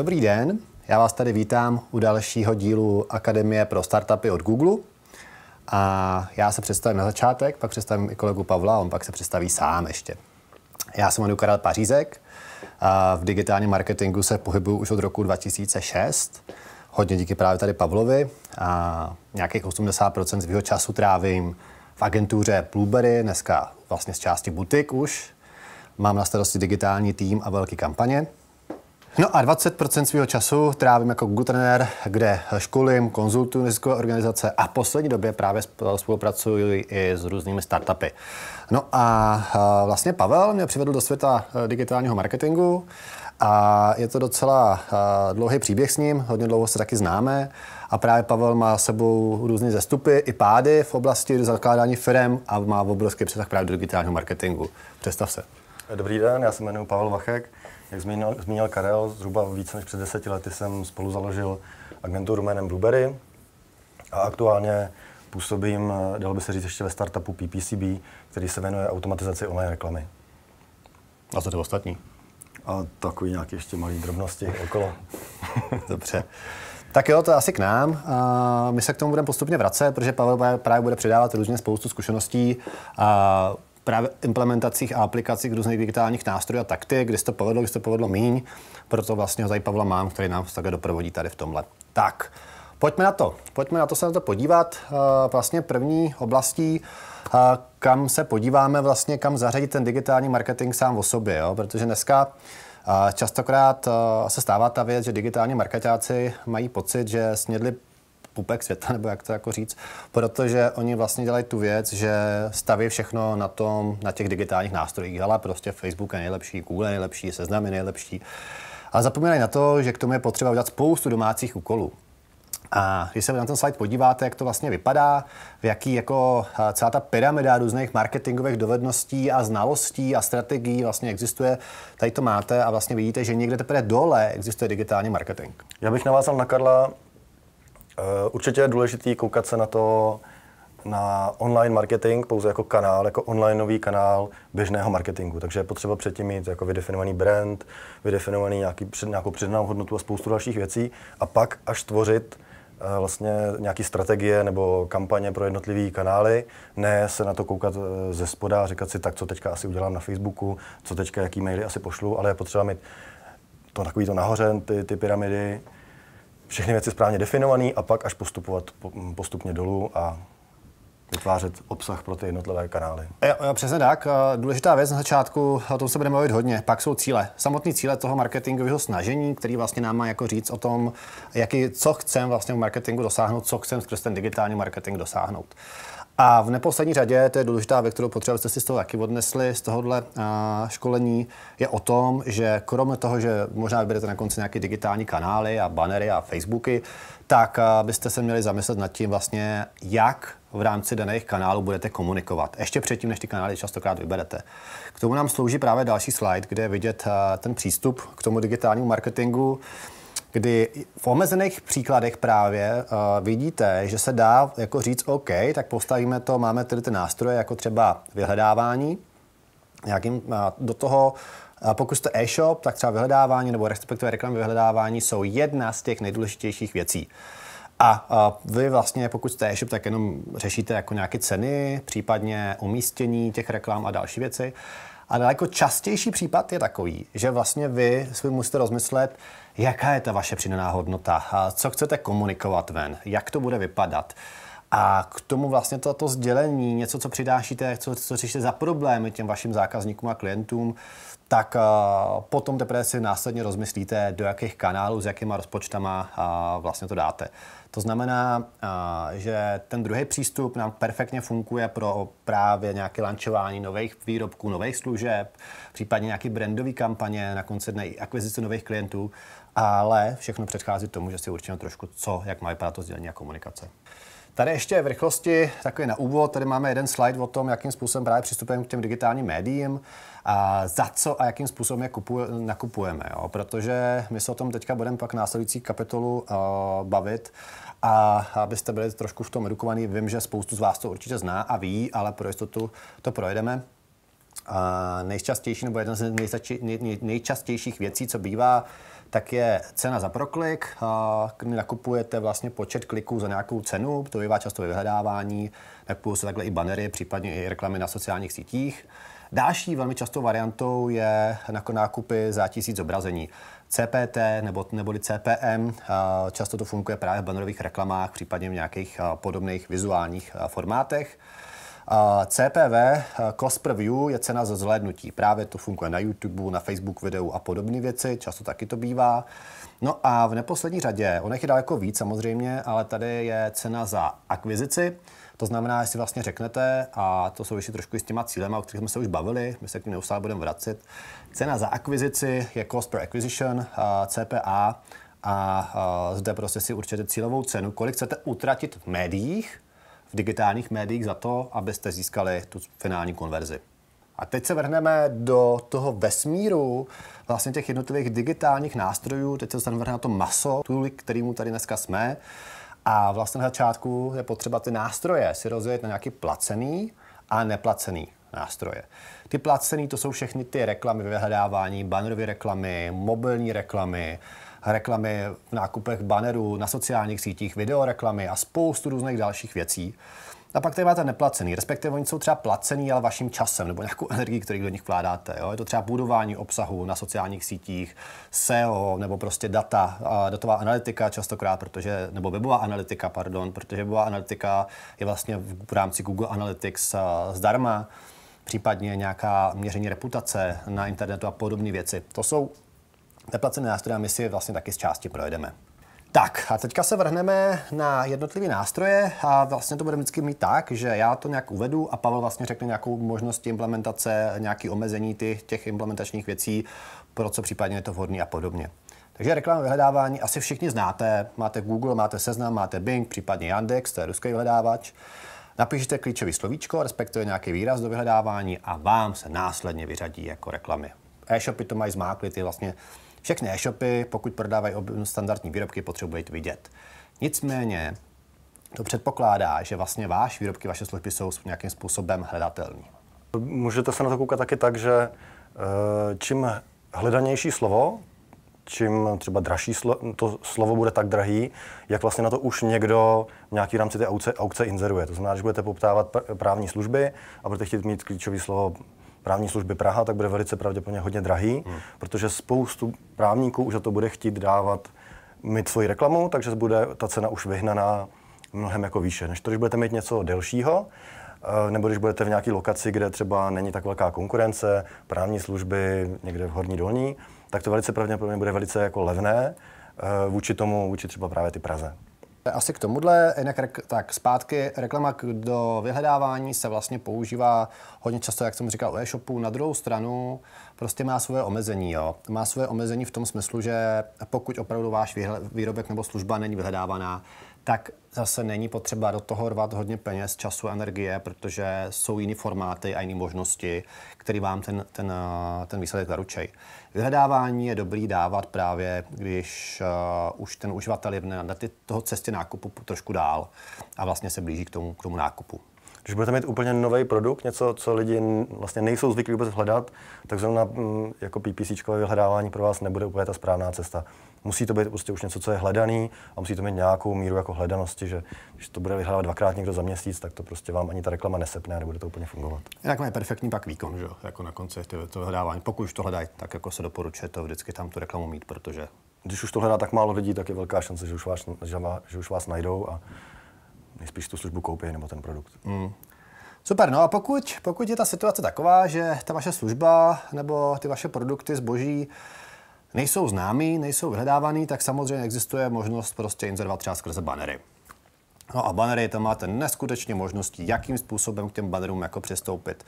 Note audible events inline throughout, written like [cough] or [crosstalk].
Dobrý den, já vás tady vítám u dalšího dílu Akademie pro startupy od Google. A já se představím na začátek, pak představím i kolegu Pavla, on pak se představí sám ještě. Já jsem manu Karel Pařízek, a v digitálním marketingu se pohybuju už od roku 2006, hodně díky právě tady Pavlovi a nějakých 80% svého času trávím v agentuře Blueberry, dneska vlastně z části butik už. Mám na starosti digitální tým a velké kampaně. No a 20% svého času trávím jako Google trenér, kde školím, konzultuji neziskové organizace a v poslední době právě spolupracuji i s různými startupy. No a vlastně Pavel mě přivedl do světa eh, digitálního marketingu a je to docela eh, dlouhý příběh s ním, hodně dlouho se taky známe a právě Pavel má sebou různé zestupy i pády v oblasti zakládání firm a má obrovský přesah právě do digitálního marketingu. Představ se. Dobrý den, já se jmenuji Pavel Vachek. Jak zmínil, zmínil Karel, zhruba více než před deseti lety jsem spolu založil agenturu jménem Blueberry a aktuálně působím, eh, dalo by se říct, ještě ve startupu PPCB, který se věnuje automatizaci online reklamy. A co to ostatní? A takový nějaký ještě malý drobnosti okolo. [laughs] Dobře. Tak jo, to je asi k nám. A my se k tomu budeme postupně vracet, protože Pavel právě bude předávat různě spoustu zkušeností. A právě implementacích a aplikacích různých digitálních nástrojů a taktik, kdy se to povedlo, kdy se to povedlo míň. Proto vlastně ho tady Pavla mám, který nám také doprovodí tady v tomhle. Tak, pojďme na to. Pojďme na to se na to podívat. Eh, vlastně první oblastí, eh, kam se podíváme, vlastně kam zařadit ten digitální marketing sám o sobě, jo? protože dneska eh, Častokrát se stává ta věc, že digitální marketáci mají pocit, že snědli pupek světa, nebo jak to jako říct, protože oni vlastně dělají tu věc, že staví všechno na tom, na těch digitálních nástrojích. Ale prostě Facebook je nejlepší, Google je nejlepší, Seznam je nejlepší. Ale zapomínají na to, že k tomu je potřeba udělat spoustu domácích úkolů. A když se na ten slide podíváte, jak to vlastně vypadá, v jaký jako celá ta pyramida různých marketingových dovedností a znalostí a strategií vlastně existuje, tady to máte a vlastně vidíte, že někde teprve dole existuje digitální marketing. Já bych navázal na Karla Eh, určitě je důležité koukat se na to, na online marketing pouze jako kanál, jako online nový kanál běžného marketingu. Takže je potřeba předtím mít jako vydefinovaný brand, vydefinovaný nějaký, před, nějakou přidanou hodnotu a spoustu dalších věcí a pak až tvořit eh, vlastně nějaký strategie nebo kampaně pro jednotlivé kanály, ne se na to koukat eh, ze spoda a říkat si, tak co teďka asi udělám na Facebooku, co teďka, jaký maily asi pošlu, ale je potřeba mít to takový to nahoře, ty, ty pyramidy, všechny věci správně definované a pak až postupovat postupně dolů a vytvářet obsah pro ty jednotlivé kanály. Jo, jo, přesně tak. Důležitá věc na začátku, o tom se budeme mluvit hodně, pak jsou cíle. Samotný cíle toho marketingového snažení, který vlastně nám má jako říct o tom, jaký, co chcem vlastně v marketingu dosáhnout, co chcem skrz ten digitální marketing dosáhnout. A v neposlední řadě, to je důležitá věc, kterou potřeba jste si z toho taky odnesli, z tohohle eh, školení, je o tom, že kromě toho, že možná vyberete na konci nějaké digitální kanály a banery a Facebooky, tak eh, byste se měli zamyslet nad tím vlastně, jak v rámci daných kanálů budete komunikovat. Ještě předtím, než ty kanály častokrát vyberete. K tomu nám slouží právě další slide, kde je vidět eh, ten přístup k tomu digitálnímu marketingu kdy v omezených příkladech právě uh, vidíte, že se dá jako říct OK, tak postavíme to, máme tedy ty nástroje, jako třeba vyhledávání, nějakým, uh, do toho eh, pokud jste e-shop, tak třeba vyhledávání nebo respektive reklamy vyhledávání jsou jedna z těch nejdůležitějších věcí. A, a vy vlastně, pokud jste e-shop, tak jenom řešíte jako nějaké ceny, případně umístění těch reklam a další věci. A daleko častější případ je takový, že vlastně vy si musíte rozmyslet, Jaká je ta vaše přidaná hodnota? Co chcete komunikovat ven? Jak to bude vypadat? A k tomu vlastně toto sdělení, něco, co přidášíte, co, co řešíte za problémy těm vašim zákazníkům a klientům, tak uh, potom teprve si následně rozmyslíte, do jakých kanálů, s jakýma rozpočtama uh, vlastně to dáte. To znamená, uh, že ten druhý přístup nám perfektně funguje pro právě nějaké lančování nových výrobků, nových služeb, případně nějaké brandové kampaně, na konci dne i akvizice nových klientů, ale všechno předchází tomu, že si určitě trošku, co, jak má vypadat to sdělení a komunikace. Tady ještě v rychlosti, takový na úvod, tady máme jeden slide o tom, jakým způsobem právě přistupujeme k těm digitálním médiím, a za co a jakým způsobem je kupu, nakupujeme. Jo? Protože my se o tom teďka budeme pak následující kapitolu uh, bavit a abyste byli trošku v tom edukovaní, vím, že spoustu z vás to určitě zná a ví, ale pro jistotu to projedeme. Uh, eh, nejčastější nebo jedna z nejzači, nej, nej, nejčastějších věcí, co bývá, uh, tak je cena za proklik, kdy nakupujete vlastně počet kliků za nějakou cenu, to bývá často ve vyhledávání, nakupují se takhle i banery, případně i reklamy na sociálních sítích. Další velmi častou variantou je nákupy za tisíc zobrazení. CPT nebo, neboli CPM, často to funguje právě v banerových reklamách, případně v nějakých podobných vizuálních formátech. CPV, eh, cost per view, je cena za zhlédnutí. Právě to funguje na YouTube, na Facebook videu a podobné věci, často taky to bývá. No a v neposlední řadě, on je daleko víc samozřejmě, ale tady je cena za akvizici. To znamená, že vlastně řeknete, a to souvisí trošku i s těma cílema, o kterých jsme se už bavili, my se k nim neustále budeme vracet. Cena za akvizici je cost per acquisition, eh, CPA, a eh, zde prostě si určitě cílovou cenu, kolik chcete utratit v médiích, v digitálních médiích za to, abyste získali tu finální konverzi. A teď se vrhneme do toho vesmíru vlastně těch jednotlivých digitálních nástrojů. Teď se vrhneme na to maso, tůli, kterýmu tady dneska jsme. A vlastně na začátku je potřeba ty nástroje si rozdělit na nějaký placený a neplacený nástroje. Ty placený to jsou všechny ty reklamy vyhledávání, bannerové reklamy, mobilní reklamy, reklamy v nákupech banerů, na sociálních sítích, videoreklamy a spoustu různých dalších věcí. A pak tady máte neplacený, respektive oni jsou třeba placený, ale vaším časem nebo nějakou energii, který do nich vkládáte. Jo? Je to třeba budování obsahu na sociálních sítích, SEO nebo prostě data, a datová analytika častokrát, protože, nebo webová analytika, pardon, protože webová analytika je vlastně v rámci Google Analytics zdarma, případně nějaká měření reputace na internetu a podobné věci. To jsou Neplacené nástroje a my si je vlastně taky z části projedeme. Tak a teďka se vrhneme na jednotlivé nástroje a vlastně to budeme vždycky mít tak, že já to nějak uvedu a Pavel vlastně řekne nějakou možnost implementace, nějaké omezení těch, těch implementačních věcí, pro co případně je to vhodné a podobně. Takže reklama vyhledávání asi všichni znáte. Máte Google, máte Seznam, máte Bing, případně Yandex, to je ruský vyhledávač. Napíšete klíčový slovíčko, respektive nějaký výraz do vyhledávání a vám se následně vyřadí jako reklamy. E-shopy to mají zmákly, ty vlastně všechny e-shopy, pokud prodávají standardní výrobky, potřebují to vidět. Nicméně to předpokládá, že vlastně váš výrobky, vaše služby jsou nějakým způsobem hledatelní. Můžete se na to koukat taky tak, že eh, čím hledanější slovo, čím třeba dražší slo, to slovo bude tak drahý, jak vlastně na to už někdo v nějaký rámci té aukce, aukce inzeruje. To znamená, že budete poptávat právní služby a budete chtít mít klíčové slovo právní služby Praha, tak bude velice pravděpodobně hodně drahý, hmm. protože spoustu právníků už za to bude chtít dávat mít svoji reklamu, takže bude ta cena už vyhnaná mnohem jako výše. Než to, když budete mít něco delšího, eh, nebo když budete v nějaké lokaci, kde třeba není tak velká konkurence, právní služby někde v horní dolní, tak to velice pravděpodobně bude velice jako levné eh, vůči tomu, vůči třeba právě ty Praze. Asi k tomuhle, jinak rek- tak zpátky, reklama do vyhledávání se vlastně používá hodně často, jak jsem říkal, u e-shopu. Na druhou stranu prostě má svoje omezení. Jo. Má svoje omezení v tom smyslu, že pokud opravdu váš výrobek nebo služba není vyhledávaná, tak zase není potřeba do toho rvat hodně peněz, času, energie, protože jsou jiné formáty a jiné možnosti, které vám ten, ten, eh, ten výsledek zaručejí. Vyhledávání je dobrý dávat právě, když uh, už ten uživatel je na, na toho cestě nákupu trošku dál a vlastně se blíží k tomu, k tomu nákupu. Když budete mít úplně nový produkt, něco, co lidi vlastně nejsou zvyklí vůbec hledat, tak zrovna mm, jako PPC vyhledávání pro vás nebude úplně ta správná cesta. Musí to být prostě už něco, co je hledaný a musí to mít nějakou míru jako hledanosti, že když to bude vyhledávat dvakrát někdo za měsíc, tak to prostě vám ani ta reklama nesepne a nebude to úplně fungovat. Jak má perfektní pak výkon, že jako na konci to hledávání. Pokud už to hledají, tak jako se doporučuje to vždycky tam tu reklamu mít, protože když už to hledá tak málo lidí, tak je velká šance, že už vás, že, vás, že už vás najdou a nejspíš tu službu koupí nebo ten produkt. Mm. Super, no a pokud, pokud je ta situace taková, že ta vaše služba nebo ty vaše produkty, zboží nejsou známí, nejsou vyhledávaní, tak samozřejmě existuje možnost prostě inzerovat třeba skrze banery. No a bannery, tam máte neskutečně možností, jakým způsobem k těm bannerům jako přistoupit.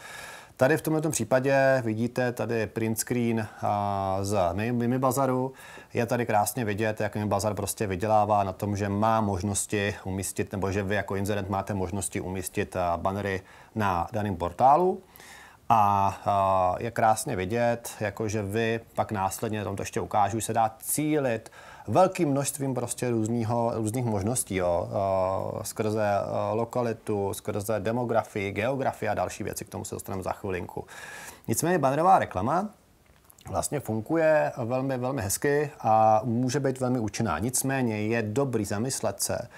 Tady v tomto případě vidíte tady print screen a, z Mimi Bazaru. Je tady krásně vidět, jak Mimi Bazar prostě vydělává na tom, že má možnosti umístit, nebo že vy jako inzerent máte možnosti umístit bannery na daném portálu. A, a je krásně vidět, jakože vy pak následně, tam to ještě ukážu, se dá cílit velkým množstvím prostě různýho, různých možností, jo. skrze uh, lokalitu, skrze demografii, geografii a další věci, k tomu se dostaneme za chvilinku. Nicméně bannerová reklama vlastně funguje velmi, velmi hezky a může být velmi účinná. Nicméně je dobrý zamyslet se,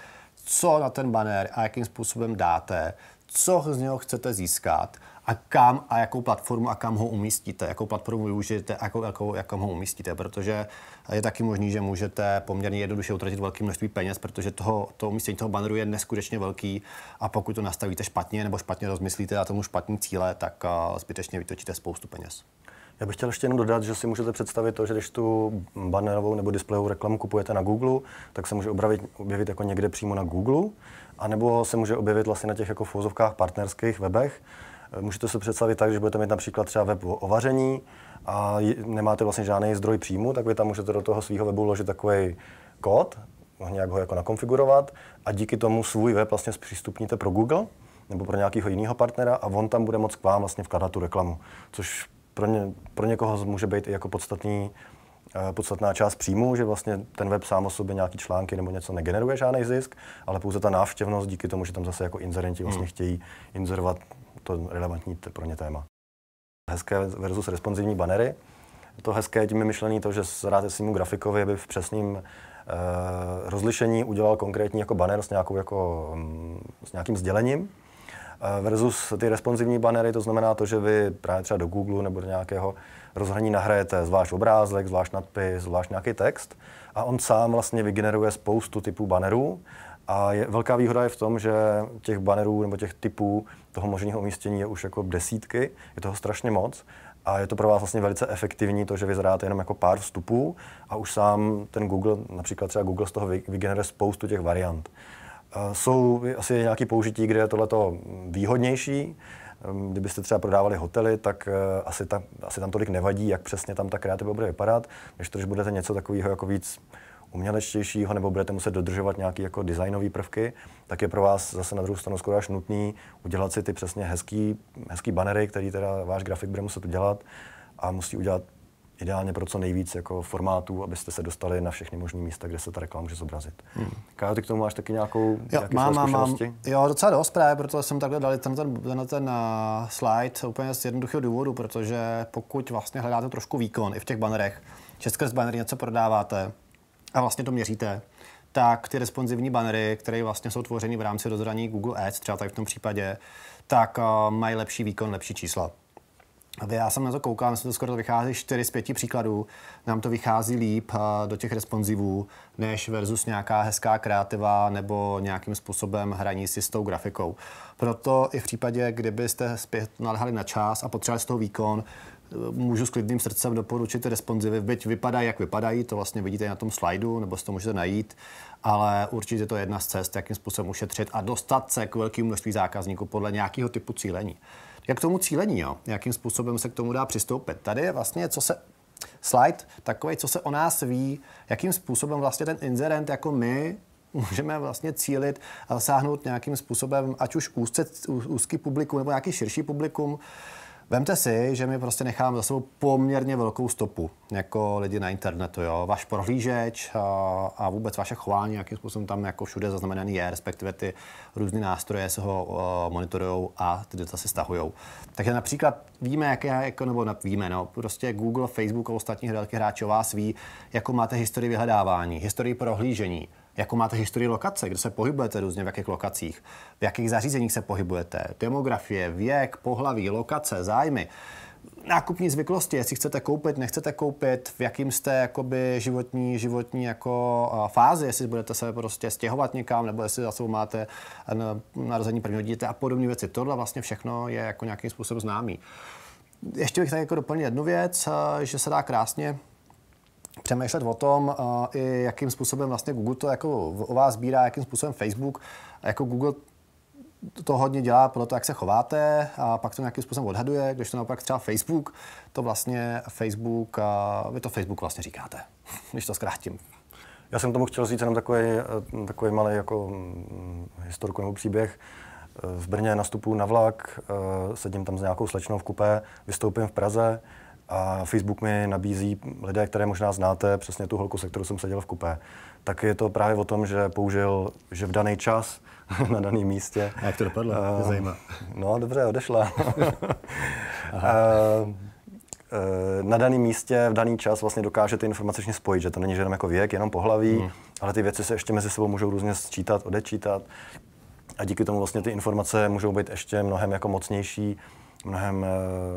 co na ten banner a jakým způsobem dáte, co z něho chcete získat, a kam a jakou platformu a kam ho umístíte, jakou platformu využijete a jakou, jakou, jakou ho umístíte, protože je taky možný, že můžete poměrně jednoduše utratit velké množství peněz, protože toho, to umístění toho banneru je neskutečně velký a pokud to nastavíte špatně nebo špatně rozmyslíte a tomu špatný cíle, tak eh, zbytečně vytočíte spoustu peněz. Já bych chtěl ještě jenom dodat, že si můžete představit to, že když tu bannerovou nebo displejovou reklamu kupujete na Google, tak se může objevit, objevit jako někde přímo na Google, anebo se může objevit vlastně na těch jako v partnerských webech Můžete si představit tak, že budete mít například třeba web o vaření a nemáte vlastně žádný zdroj příjmu, tak vy tam můžete do toho svého webu vložit takový kód, no, nějak ho jako nakonfigurovat a díky tomu svůj web vlastně zpřístupníte pro Google nebo pro nějakého jiného partnera a on tam bude moc k vám vlastně vkladat tu reklamu, což pro, ně, pro někoho může být i jako podstatný, eh, podstatná část příjmu, že vlastně ten web sám o sobě nějaký články nebo něco negeneruje žádný zisk, ale pouze ta návštěvnost díky tomu, že tam zase jako inzerenti vlastně hmm. chtějí inzerovat to relevantní pro ně téma. Hezké versus responsivní banery. To hezké tím myšlený to, že zadáte svým grafikovi aby v přesném uh, eh, rozlišení udělal konkrétní jako banner s, nějakou, jako, mm, s nějakým sdělením eh, versus ty responsivní banery, to znamená to, že vy právě třeba do Google nebo do nějakého rozhraní nahrajete zvlášť obrázek, zvlášť nadpis, zvlášť nějaký text a on sám vlastně vygeneruje spoustu typů banerů a je, velká výhoda je v tom, že těch banerů nebo těch typů toho možného umístění je už jako desítky, je toho strašně moc a je to pro vás vlastně velice efektivní to, že vy zadáte jenom jako pár vstupů a už sám ten Google, například třeba Google z toho vygeneruje spoustu těch variant. E, jsou asi nějaké použití, kde je tohleto výhodnější, ehm, Kdybyste třeba prodávali hotely, tak e, asi, ta, asi tam tolik nevadí, jak přesně tam ta kreativa bude vypadat, než to, když budete něco takového jako víc umělečtějšího nebo budete muset dodržovat nějaké jako designové prvky, tak je pro vás zase na druhou stranu skoro až nutný udělat si ty přesně hezký, hezký banery, který teda váš grafik bude muset udělat a musí udělat ideálně pro co nejvíc jako formátů, abyste se dostali na všechny možné místa, kde se ta reklama může zobrazit. Hmm. Kájo, ty k tomu máš taky nějakou jo, mám, mám, mám, jo, docela dost právě, proto jsem takhle dal ten, ten, ten, ten uh, slide úplně z jednoduchého důvodu, protože pokud vlastně hledáte trošku výkon i v těch banerech, české z bannery něco prodáváte, a vlastně to měříte, tak ty responsivní bannery, které vlastně jsou tvořeny v rámci rozhraní Google Ads, třeba tady v tom případě, tak eh, mají lepší výkon, lepší čísla. Já jsem na to koukal, myslím, že to skoro vychází 4 z 5 příkladů. Nám to vychází líp eh, do těch responsivů, než versus nějaká hezká kreativa nebo nějakým způsobem hraní si s tou grafikou. Proto i v případě, kdybyste zpět nalhali na čas a potřebovali z toho výkon, můžu s klidným srdcem doporučit responsivy, byť vypadají, jak vypadají, to vlastně vidíte na tom slajdu, nebo si to můžete najít, ale určitě to je jedna z cest, jakým způsobem ušetřit a dostat se k velkému množství zákazníků podle nějakého typu cílení. Jak k tomu cílení, jo? jakým způsobem se k tomu dá přistoupit. Tady je vlastně, co se slide takový, co se o nás ví, jakým způsobem vlastně ten inzerent jako my můžeme vlastně cílit a sáhnout nějakým způsobem, ať už úzce, úzký publikum nebo nějaký širší publikum. Vemte si, že my prostě necháme za sebou poměrně velkou stopu jako lidi na internetu. Jo? Váš prohlížeč a, a vůbec vaše chování, jakým způsobem tam jako všude zaznamenaný je, respektive ty různé nástroje se ho uh, monitorují a ty data se stahují. Takže například víme, jak je, jako, nebo víme, no, prostě Google, Facebook a ostatní hráči o vás ví, jako máte historii vyhledávání, historii prohlížení, Jakou máte historii lokace? Kde se pohybujete různě, v jakých lokacích? V jakých zařízeních se pohybujete? Demografie, věk, pohlaví, lokace, zájmy nákupní zvyklosti, jestli chcete koupit, nechcete koupit, v jakým jste jakoby, životní, životní jako uh, fázi, jestli budete se prostě stěhovat někam, nebo jestli za sebou máte narození prvního dítěte a podobné věci. Tohle vlastně všechno je jako nějakým způsobem známý. Ještě bych tak jako doplnil jednu věc, že se dá krásně přemýšlet o tom, eh, i jakým způsobem vlastně Google to jako o vás sbírá, jakým způsobem Facebook, jako Google to hodně dělá podle toho, jak se chováte a pak to nějakým způsobem odhaduje, když to naopak třeba Facebook, to vlastně Facebook, vy to Facebook vlastně říkáte, [laughs] když to zkrátím. Já jsem tomu chtěl říct jenom takový, eh, takový malý jako mm, historiku nebo příběh. Eh, v Brně nastupuji na vlak, sedím tam s nějakou slečnou v kupé, vystoupím v Praze, a Facebook mi nabízí lidé, které možná znáte, přesně tu holku, se kterou jsem seděl v kupé. Tak je to právě o tom, že použil, že v daný čas, [laughs] na daném místě. A jak to dopadlo? Uh, eh, to zajímá. No, dobře, odešla. uh, [laughs] na daném místě, v daný čas vlastně dokáže ty informace spojit, že to není že jenom jako věk, jenom pohlaví, hmm. ale ty věci se ještě mezi sebou můžou různě sčítat, odečítat a díky tomu vlastně ty informace můžou být ještě mnohem jako mocnější, mnohem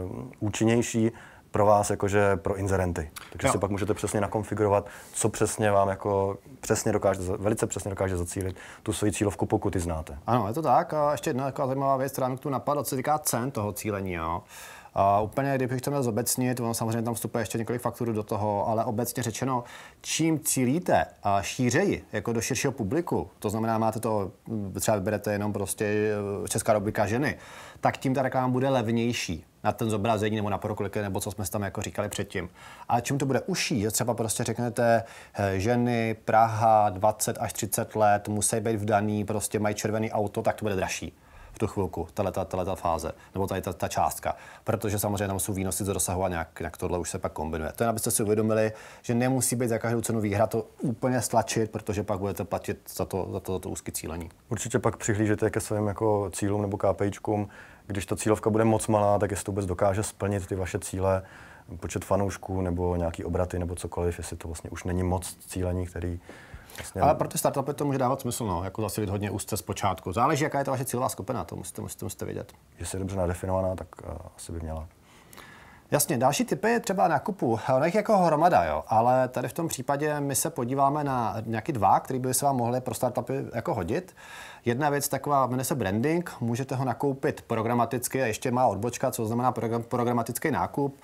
uh, účinnější pro vás, jakože pro inzerenty. Takže jo. No. si pak můžete přesně nakonfigurovat, co přesně vám jako přesně dokáže, velice přesně dokáže zacílit tu svoji cílovku, pokud ji znáte. Ano, je to tak. A ještě jedna taková zajímavá věc, která mi tu napadla, co se týká cen toho cílení. Jo. A úplně, kdybych měl zobecnit, ono samozřejmě tam vstupuje ještě několik faktorů do toho, ale obecně řečeno, čím cílíte a šířeji, jako do širšího publiku, to znamená, máte to, třeba vyberete jenom prostě eh, Česká republika ženy, tak tím ta reklama bude levnější na ten zobrazení nebo na prokliky, nebo co jsme tam jako říkali předtím. A čím to bude uší, že třeba prostě řeknete, eh, ženy, Praha, 20 až 30 let, musí být vdaný, prostě mají červený auto, tak to bude dražší tu chvilku, ta ta fáze, nebo tady ta, ta částka. Protože samozřejmě tam jsou výnosy z dosahu a nějak, nějak tohle už se pak kombinuje. To je, abyste si uvědomili, že nemusí být za každou cenu výhra to úplně stlačit, protože pak budete platit za to, za to, za to úzké cílení. Určitě pak přihlížete ke svým jako cílům nebo KPIčkům. Když ta cílovka bude moc malá, tak jestli to vůbec dokáže splnit ty vaše cíle, počet fanoušků nebo nějaký obraty nebo cokoliv, jestli to vlastně už není moc cílení, který Jasně. Ale pro ty startupy to může dávat smysl, no, jako být hodně úzce z počátku. Záleží, jaká je ta vaše cílová skupina, to musíte, musíte, musíte vědět. Jestli je dobře nadefinovaná, tak uh, asi by měla. Jasně, další typy je třeba nákupu. Ono je jako hromada, jo, ale tady v tom případě my se podíváme na nějaký dva, které by se vám mohly pro startupy jako hodit. Jedna věc taková, jmenuje se branding, můžete ho nakoupit programaticky a ještě má odbočka, co znamená program, programatický nákup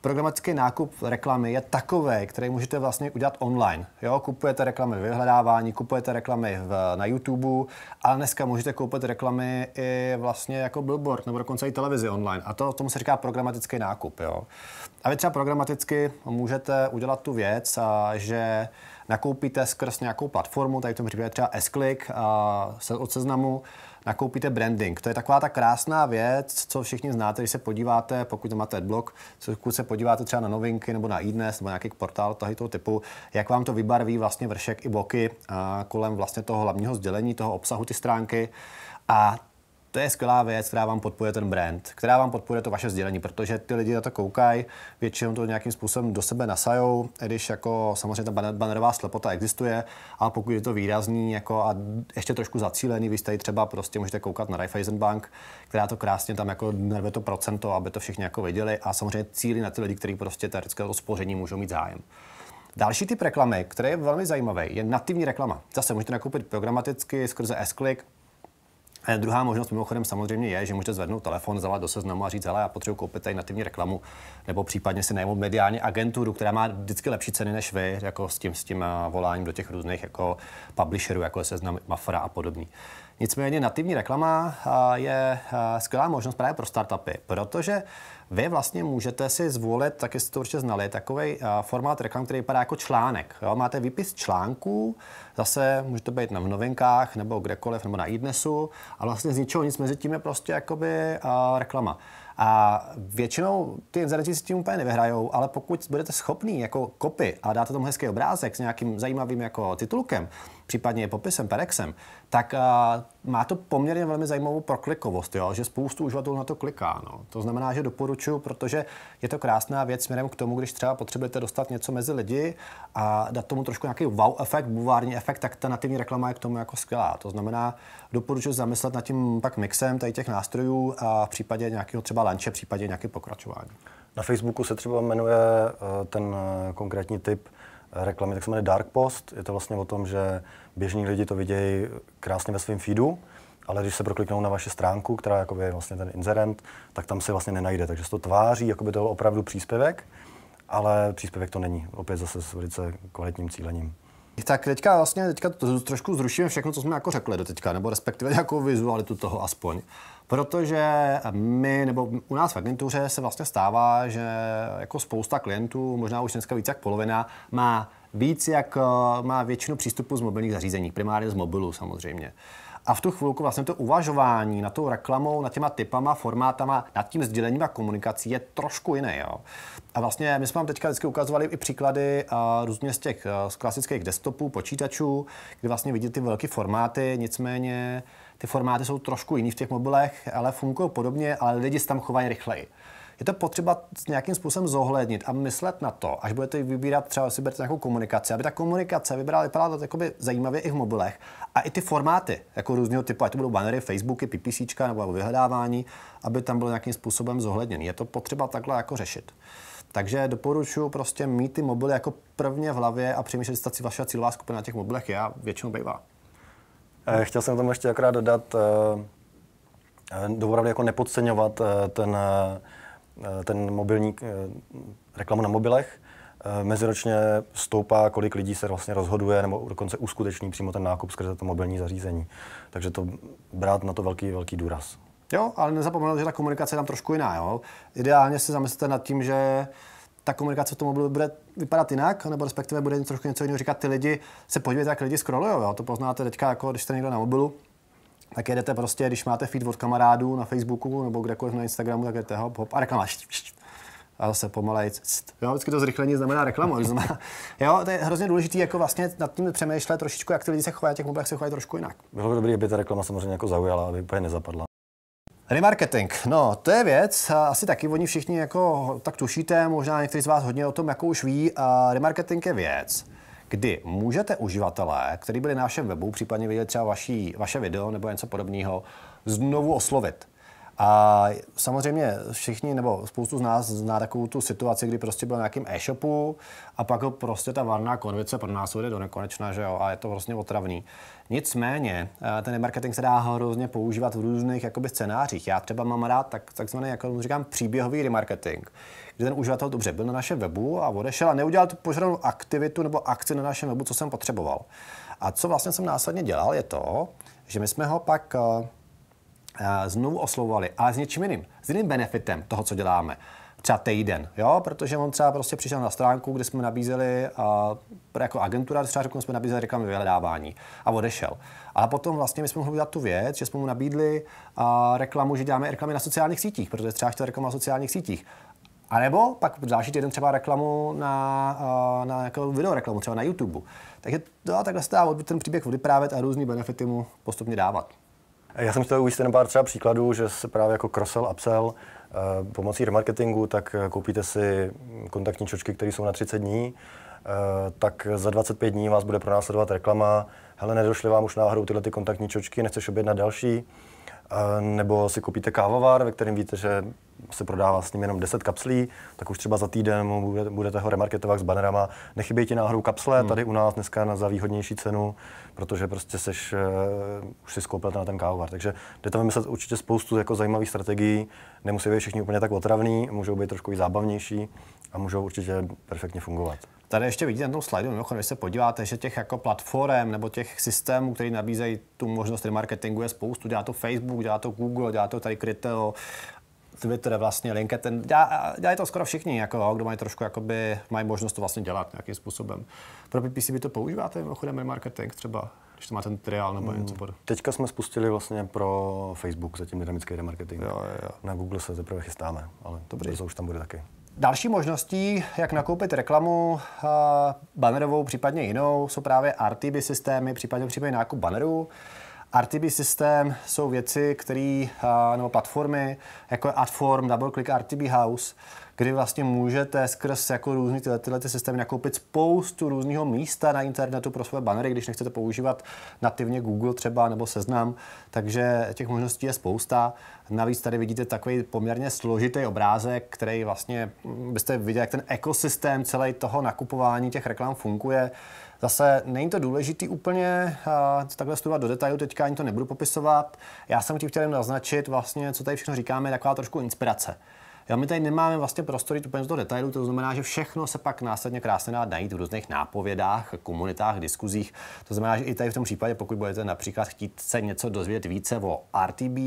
programatický nákup reklamy je takový, který můžete vlastně udělat online. Jo, kupujete reklamy v vyhledávání, kupujete reklamy v, na YouTube, ale dneska můžete koupit reklamy i vlastně jako billboard nebo dokonce i televizi online. A to tomu se říká programatický nákup. Jo. A vy třeba programaticky můžete udělat tu věc, že nakoupíte skrz nějakou platformu, tady v tom případě třeba S-Click od seznamu, nakoupíte branding. To je taková ta krásná věc, co všichni znáte, když se podíváte, pokud máte blog, pokud se podíváte třeba na novinky nebo na iDnes nebo nějaký portál tady toho typu, jak vám to vybarví vlastně vršek i boky kolem vlastně toho hlavního sdělení, toho obsahu ty stránky. A to je skvělá věc, která vám podporuje ten brand, která vám podporuje to vaše sdělení, protože ty lidi na to koukají, většinou to nějakým způsobem do sebe nasajou, když jako samozřejmě ta bannerová slepota existuje, a pokud je to výrazný jako a ještě trošku zacílený, vy jste třeba prostě můžete koukat na Raiffeisen Bank, která to krásně tam jako nerve to procento, aby to všichni jako viděli a samozřejmě cílí na ty lidi, kteří prostě teoretické spoření můžou mít zájem. Další typ reklamy, který je velmi zajímavý, je nativní reklama. Zase můžete nakoupit programaticky skrze S-Click, a druhá možnost mimochodem samozřejmě je, že můžete zvednout telefon, zavolat do seznamu a říct, hele, já potřebuji koupit tady nativní reklamu, nebo případně si najmout mediální agenturu, která má vždycky lepší ceny než vy, jako s tím, s tím eh, voláním do těch různých jako publisherů, jako je seznam Mafra a podobný. Nicméně nativní reklama eh, je eh, skvělá možnost právě pro startupy, protože vy vlastně můžete si zvolit, taky jste to určitě znali, takový eh, formát reklam, který vypadá jako článek. Jo? Máte výpis článků, zase může to být na v novinkách nebo kdekoliv, nebo na e-dnesu a vlastně z ničeho nic mezi tím je prostě jakoby uh, reklama. A většinou ty inzerenti si tím úplně nevyhrajou, ale pokud budete schopný jako kopy a dáte tomu hezký obrázek s nějakým zajímavým jako titulkem, případně popisem, perexem, tak uh, má to poměrně velmi zajímavou proklikovost, jo? že spoustu uživatelů na to kliká. No. To znamená, že doporučuju, protože je to krásná věc směrem k tomu, když třeba potřebujete dostat něco mezi lidi a dát tomu trošku nějaký wow efekt, buvární efekt, tak ta nativní reklama je k tomu jako skvělá. To znamená, doporučuji zamyslet nad tím pak mixem tady těch nástrojů a v případě nějakého třeba lanče, případě nějaké pokračování. Na Facebooku se třeba jmenuje eh, ten eh, konkrétní typ reklamy, tak se jmenuje Dark Post. Je to vlastně o tom, že běžní lidi to vidějí krásně ve svém feedu, ale když se prokliknou na vaši stránku, která je vlastně ten inzerent, tak tam se vlastně nenajde. Takže se to tváří, jako by to byl opravdu příspěvek, ale příspěvek to není. Opět zase s velice kvalitním cílením. Tak teďka vlastně teďka to trošku zrušíme všechno, co jsme jako řekli do teďka, nebo respektive [laughs] nějakou vizualitu toho aspoň. Protože my, nebo u nás v agentuře se vlastně stává, že jako spousta klientů, možná už dneska víc jak polovina, má víc jak má většinu přístupu z mobilních zařízení, primárně z mobilu samozřejmě. Uh, a v tu chvilku vlastně to uvažování na tou reklamou, na těma typama, formátama, nad tím sdělením a komunikací je trošku jiné. Jo? A vlastně my jsme vám teďka vždycky ukazovali i příklady uh, různě z těch uh, z klasických desktopů, počítačů, kdy vlastně vidíte ty velké formáty, nicméně ty formáty jsou trošku jiný v těch mobilech, ale fungují podobně, ale lidi se tam chovají rychleji je to potřeba nějakým způsobem zohlednit a myslet na to, až budete vybírat třeba si berete nějakou komunikaci, aby ta komunikace vybrala, vypadala zajímavě i v mobilech, a i ty formáty, jako různého typu, ať to budou bannery, Facebooky, ppc, nebo vyhledávání, aby tam bylo nějakým způsobem zohledněný. Je to potřeba takhle jako řešit. Takže doporučuji prostě mít ty mobily jako prvně v hlavě a přemýšlet, si vaše cílová skupina na těch mobilech já většinou bývá. Eh, chtěl jsem tam ještě akorát dodat, eh, eh, doopravdy jako nepodceňovat ten, ten mobilní reklamu na mobilech, Eh, meziročně stoupá, kolik lidí se vlastně rozhoduje nebo dokonce uskuteční přímo ten nákup skrze to mobilní zařízení. Takže to brát na to velký, velký důraz. Jo, ale nezapomenout, že ta komunikace je tam trošku jiná. Jo? Ideálně si zamyslete nad tím, že ta komunikace v tom mobilu bude vypadat jinak, nebo respektive bude trošku něco jiného říkat ty lidi. Se podívejte, jak lidi jo? to poznáte teďka, jako když jste někdo na mobilu, tak jedete prostě, když máte feed od kamarádů na Facebooku nebo kdekoliv na Instagramu, tak jedete hop, hop a reklama. Št, št, a zase pomalejc. Jo, vždycky to zrychlení znamená reklamu. Znamená, [laughs] jo, to je hrozně důležité jako vlastně nad tím přemýšlet trošičku, jak ty lidi se chovají, těch mobilech se chovají trošku jinak. Bylo by dobré, aby ta reklama samozřejmě jako zaujala, aby úplně nezapadla. Remarketing, no to je věc, asi taky oni všichni jako tak tušíte, možná někteří z vás hodně o tom jako už ví, a remarketing je věc, kdy můžete uživatelé, kteří byli na našem webu, případně viděli třeba vaší, vaše video nebo něco podobného, znovu oslovit. A samozřejmě všichni nebo spoustu z nás zná takovou tu situaci, kdy prostě byl na nějakém e-shopu a pak prostě ta varná konvice pro nás jde do nekonečna, že jo, a je to vlastně otravný. Nicméně, eh, ten marketing se dá hrozně používat v různých jakoby, scénářích. Já třeba mám rád tak, takzvaný, jako říkám, příběhový remarketing, kdy ten uživatel dobře byl na našem webu a odešel a neudělal tu požadovanou aktivitu nebo akci na našem webu, co jsem potřeboval. A co vlastně jsem následně dělal, je to, že my jsme ho pak eh, Eh, znovu oslovovali, ale s něčím jiným, s jiným benefitem toho, co děláme. Třeba týden, jo, protože on třeba prostě přišel na stránku, kde jsme nabízeli, uh, jako agentura, třeba řekl, jsme nabízeli reklamy vyhledávání a odešel. Ale potom vlastně my jsme mohli udělat tu věc, že jsme mu nabídli uh, reklamu, že děláme reklamy na sociálních sítích, protože třeba chtěl reklamu na sociálních sítích. A nebo pak další týden třeba reklamu na, na jako video reklamu, třeba na YouTube. Takže to, takhle se dá ten příběh vyprávět a různý benefity mu postupně dávat. Já jsem chtěl uvést ten pár třeba příkladů, že se právě jako crossell, upsell, eh, pomocí remarketingu, tak eh, koupíte si kontaktní čočky, které jsou na 30 dní, eh, tak za 25 dní vás bude pronásledovat reklama, hele, nedošly vám už náhodou tyhle ty kontaktní čočky, nechceš objednat další, nebo si koupíte kávovar, ve kterém víte, že se prodává s ním jenom 10 kapslí, tak už třeba za týden mu budete ho remarketovat s banerama. Nechybějí ti náhodou kapsle, hmm. tady u nás dneska na za výhodnější cenu, protože prostě seš, uh, už si skoupil na ten kávovar. Takže jde tam vymyslet určitě spoustu jako zajímavých strategií. Nemusí být všichni úplně tak otravní, můžou být trošku i zábavnější a můžou určitě perfektně fungovat. Tady ještě vidíte na tom slajdu, mimochodem, když se podíváte, že těch jako platform nebo těch systémů, které nabízejí tu možnost remarketingu je spoustu. Dělá to Facebook, dělá to Google, dělá to tady Criteo Twitter, vlastně LinkedIn, dělají dělaj to skoro všichni, jako, kdo mají trošku, jakoby, mají možnost to vlastně dělat nějakým způsobem. Pro PPC by to používáte mimochodem marketing třeba? když to má ten triál nebo něco podobného. Hmm. Teďka jsme spustili vlastně pro Facebook zatím dynamický remarketing. Jo, jo, jo. Na Google se teprve chystáme, ale Dobrý. to už tam bude taky. Další možností, jak nakoupit reklamu uh, bannerovou, případně jinou, jsou právě RTB systémy, případně případně nákup bannerů. Uh, RTB systém jsou věci, které, eh, nebo platformy, jako je Adform, DoubleClick, RTB House, kdy vlastně můžete skrz jako různý tyhle, tyhle systémy nakoupit spoustu různého místa na internetu pro své banery, když nechcete používat nativně Google třeba nebo Seznam, takže těch možností je spousta. Navíc tady vidíte takový poměrně složitý obrázek, který vlastně mm, byste viděli, jak ten ekosystém celý toho nakupování těch reklam funguje. Zase není to důležité úplně uh, takhle studovat do detailu, teďka ani to nebudu popisovat. Já jsem tím chtěl jen naznačit vlastně, co tady všechno říkáme, taková trošku inspirace. Jo, my tady nemáme vlastně prostory jít úplně do detailu, to znamená, že všechno se pak následně krásně dá najít v různých nápovědách, komunitách, diskuzích. To znamená, že i tady v tom případě, pokud budete například chtít se něco dozvědět více o RTB,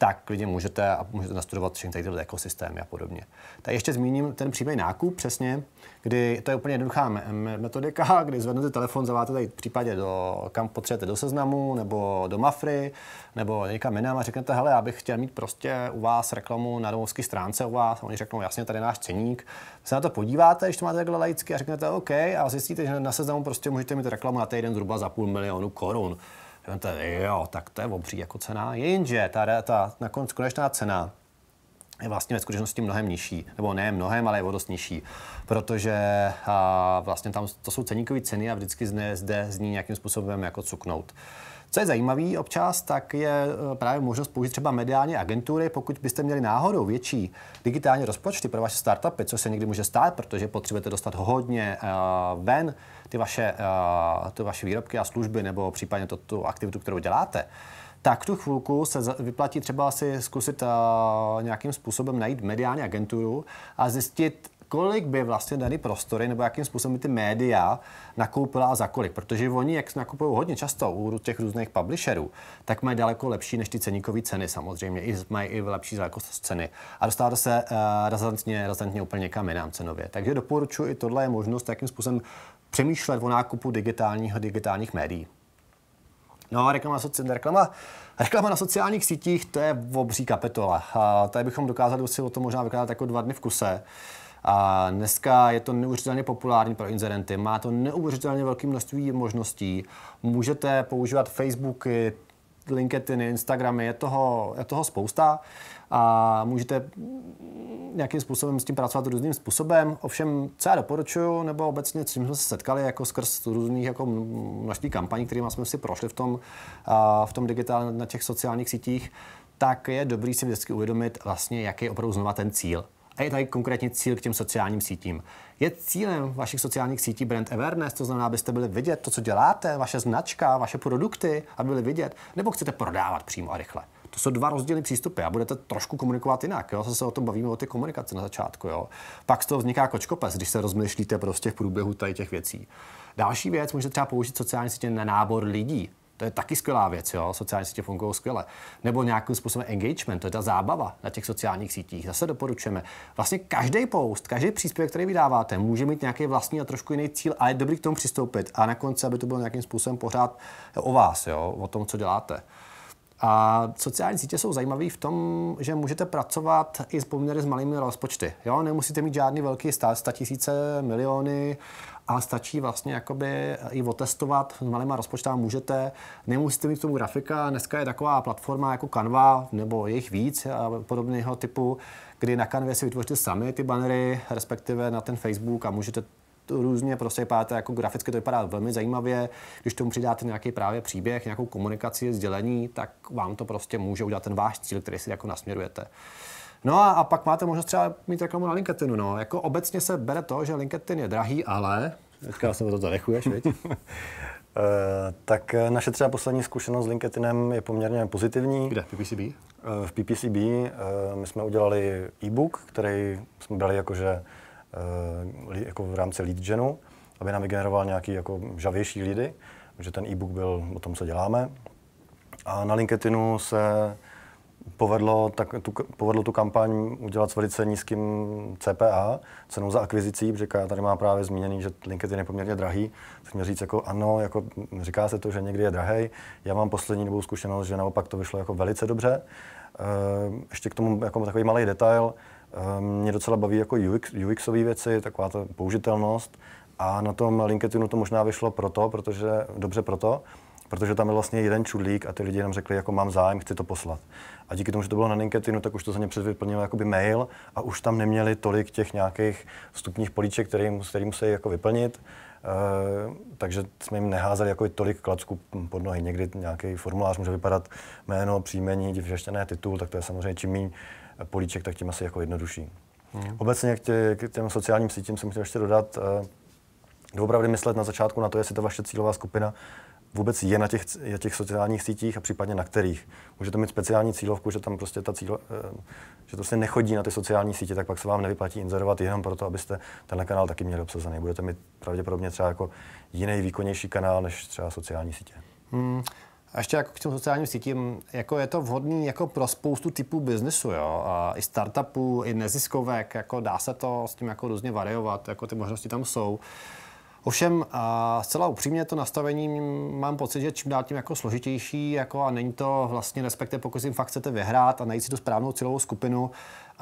tak klidně můžete a můžete nastudovat všechny tady tyhle ekosystémy a podobně. Tak ještě zmíním ten přímý nákup přesně, kdy to je úplně jednoduchá metodika, kdy zvednete telefon, zaváte tady v případě, do, kam potřebujete, do seznamu nebo do Mafry nebo někam jinam a řeknete, hele, já bych chtěl mít prostě u vás reklamu na domovské stránce u vás. A oni řeknou, jasně, tady je náš ceník. se na to podíváte, když to máte takhle laicky a řeknete OK a zjistíte, že na seznamu prostě můžete mít reklamu na týden zhruba za půl milionu korun. Vemte, jo, tak to je obří jako cena. Jenže ta, ta nakonec konečná cena je vlastně ve skutečnosti mnohem nižší, nebo ne mnohem, ale je o dost nižší, protože a, vlastně tam to jsou ceníkové ceny a vždycky zde, zde z ní nějakým způsobem jako cuknout. Co je zajímavý občas, tak je e, právě možnost použít třeba mediální agentury, pokud byste měli náhodou větší digitální rozpočty pro vaše startupy, co se někdy může stát, protože potřebujete dostat hodně uh, ven, ty vaše, eh, ty vaše výrobky a služby nebo případně to, tu aktivitu, kterou děláte, tak tu chvilku se vyplatí třeba si zkusit uh, nějakým způsobem najít mediální agenturu a zjistit, kolik by vlastně daný prostory nebo jakým způsobem by ty média nakoupila a za kolik. Protože oni, jak nakupují hodně často u těch různých publisherů, tak mají daleko lepší než ty ceníkové ceny samozřejmě. I mají i lepší velikost ceny. A dostává se uh, razantně, razantně úplně kam jinam cenově. Takže doporučuji i tohle je možnost, jakým způsobem přemýšlet o nákupu digitálních, digitálních médií. No a reklama, reklama, reklama na sociálních sítích, to je obří kapitola. A tady bychom dokázali si o tom možná vykládat jako dva dny v kuse. A dneska je to neuvěřitelně populární pro inzerenty, má to neuvěřitelně velké množství možností. Můžete používat Facebooky, LinkedIny, Instagramy, je toho, je toho spousta a můžete nějakým způsobem s tím pracovat různým způsobem. Ovšem, co já doporučuji, nebo obecně, s čím jsme se setkali, jako skrz různých jako množství kampaní, kterými jsme si prošli v tom, v tom digitál, na těch sociálních sítích, tak je dobrý si vždycky uvědomit vlastně, jaký je opravdu znova ten cíl. A je tady konkrétně cíl k těm sociálním sítím. Je cílem vašich sociálních sítí brand awareness, to znamená, abyste byli vidět to, co děláte, vaše značka, vaše produkty, aby byli vidět, nebo chcete prodávat přímo a rychle? To jsou dva rozdílné přístupy a budete trošku komunikovat jinak. Jo? Zase se o tom bavíme o té komunikaci na začátku. Jo? Pak z toho vzniká kočkopes, když se rozmýšlíte prostě v průběhu tady těch věcí. Další věc, můžete třeba použít sociální sítě na nábor lidí. To je taky skvělá věc, jo? sociální sítě fungují skvěle. Nebo nějakým způsobem engagement, to je ta zábava na těch sociálních sítích. Zase doporučujeme. Vlastně každý post, každý příspěvek, který vydáváte, může mít nějaký vlastní a trošku jiný cíl, ale je dobrý k tomu přistoupit a na konci, aby to bylo nějakým způsobem pořád o vás, jo? o tom, co děláte. A sociální sítě jsou zajímavé v tom, že můžete pracovat i s poměrně s malými rozpočty. Jo? Nemusíte mít žádný velký stát, 100 tisíce, miliony a stačí vlastně jakoby i otestovat s malýma rozpočtama můžete. Nemusíte mít k tomu grafika, dneska je taková platforma jako Canva nebo jejich víc a podobného typu, kdy na Canva si vytvoříte sami ty bannery respektive na ten Facebook a můžete různě prosypáte, jako graficky to vypadá velmi zajímavě. Když tomu přidáte nějaký právě příběh, nějakou komunikaci, sdělení, tak vám to prostě může udělat ten váš cíl, který si jako nasměrujete. No a, a pak máte možnost třeba mít reklamu na LinkedInu. No. Jako obecně se bere to, že LinkedIn je drahý, ale... Teďka se to zadechuješ, viď? [laughs] Eh, tak eh, naše třeba poslední zkušenost s LinkedInem je poměrně pozitivní. Kde? PPCB? V PPCB eh, my jsme udělali e-book, který jsme brali jakože Eh, jako v rámci lead genu, aby nám vygeneroval nějaký jako žavější lidi, protože ten e-book byl o tom, co děláme. A na LinkedInu se povedlo, tak, tu, povedlo tu kampaň udělat s velice nízkým CPA, cenou za akvizicí, protože já tady má právě zmíněný, že LinkedIn je poměrně drahý, tak mě říct jako ano, jako mm, říká se to, že někdy je drahý. Já mám poslední dobou zkušenost, že naopak to vyšlo jako velice dobře. Eh, ještě k tomu jako takový malý detail. Ehm, mě docela baví jako UX, UXové věci, taková ta použitelnost. A na tom LinkedInu to možná vyšlo proto, protože, dobře proto, protože tam je vlastně jeden čudlík a ty lidi nám řekli, jako mám zájem, chci to poslat. A díky tomu, že to bylo na LinkedInu, tak už to za ně předvyplnilo jakoby mail a už tam neměli tolik těch nějakých vstupních políček, který, který musí jako vyplnit. Uh, takže jsme jim neházeli jako tolik klacků pod nohy. Někdy nějaký formulář může vypadat jméno, příjmení, vyřeštěné titul, tak to je samozřejmě čím méně políček, tak tím asi jako jednodušší. Hmm. Obecně k, tě, k těm sociálním sítím jsem chtěl ještě dodat, uh, doopravdy myslet na začátku na to, jestli ta vaše cílová skupina vůbec je na těch, je těch sociálních sítích a případně na kterých. Můžete mít speciální cílovku, že tam prostě ta cílo, eh, že to prostě nechodí na ty sociální sítě, tak pak se vám nevyplatí inzerovat jenom proto, abyste tenhle kanál taky měli obsazený. Budete mít pravděpodobně třeba jako jiný výkonnější kanál než třeba sociální sítě. Hmm. A ještě jako k těm sociálním sítím, jako je to vhodný jako pro spoustu typů biznesu, jo? A I startupů, i neziskovek, jako dá se to s tím jako různě variovat, jako ty možnosti tam jsou. Ovšem, a zcela upřímně to nastavení mám pocit, že čím dál tím jako složitější jako a není to vlastně respektive, pokud si fakt chcete vyhrát a najít si tu správnou cílovou skupinu,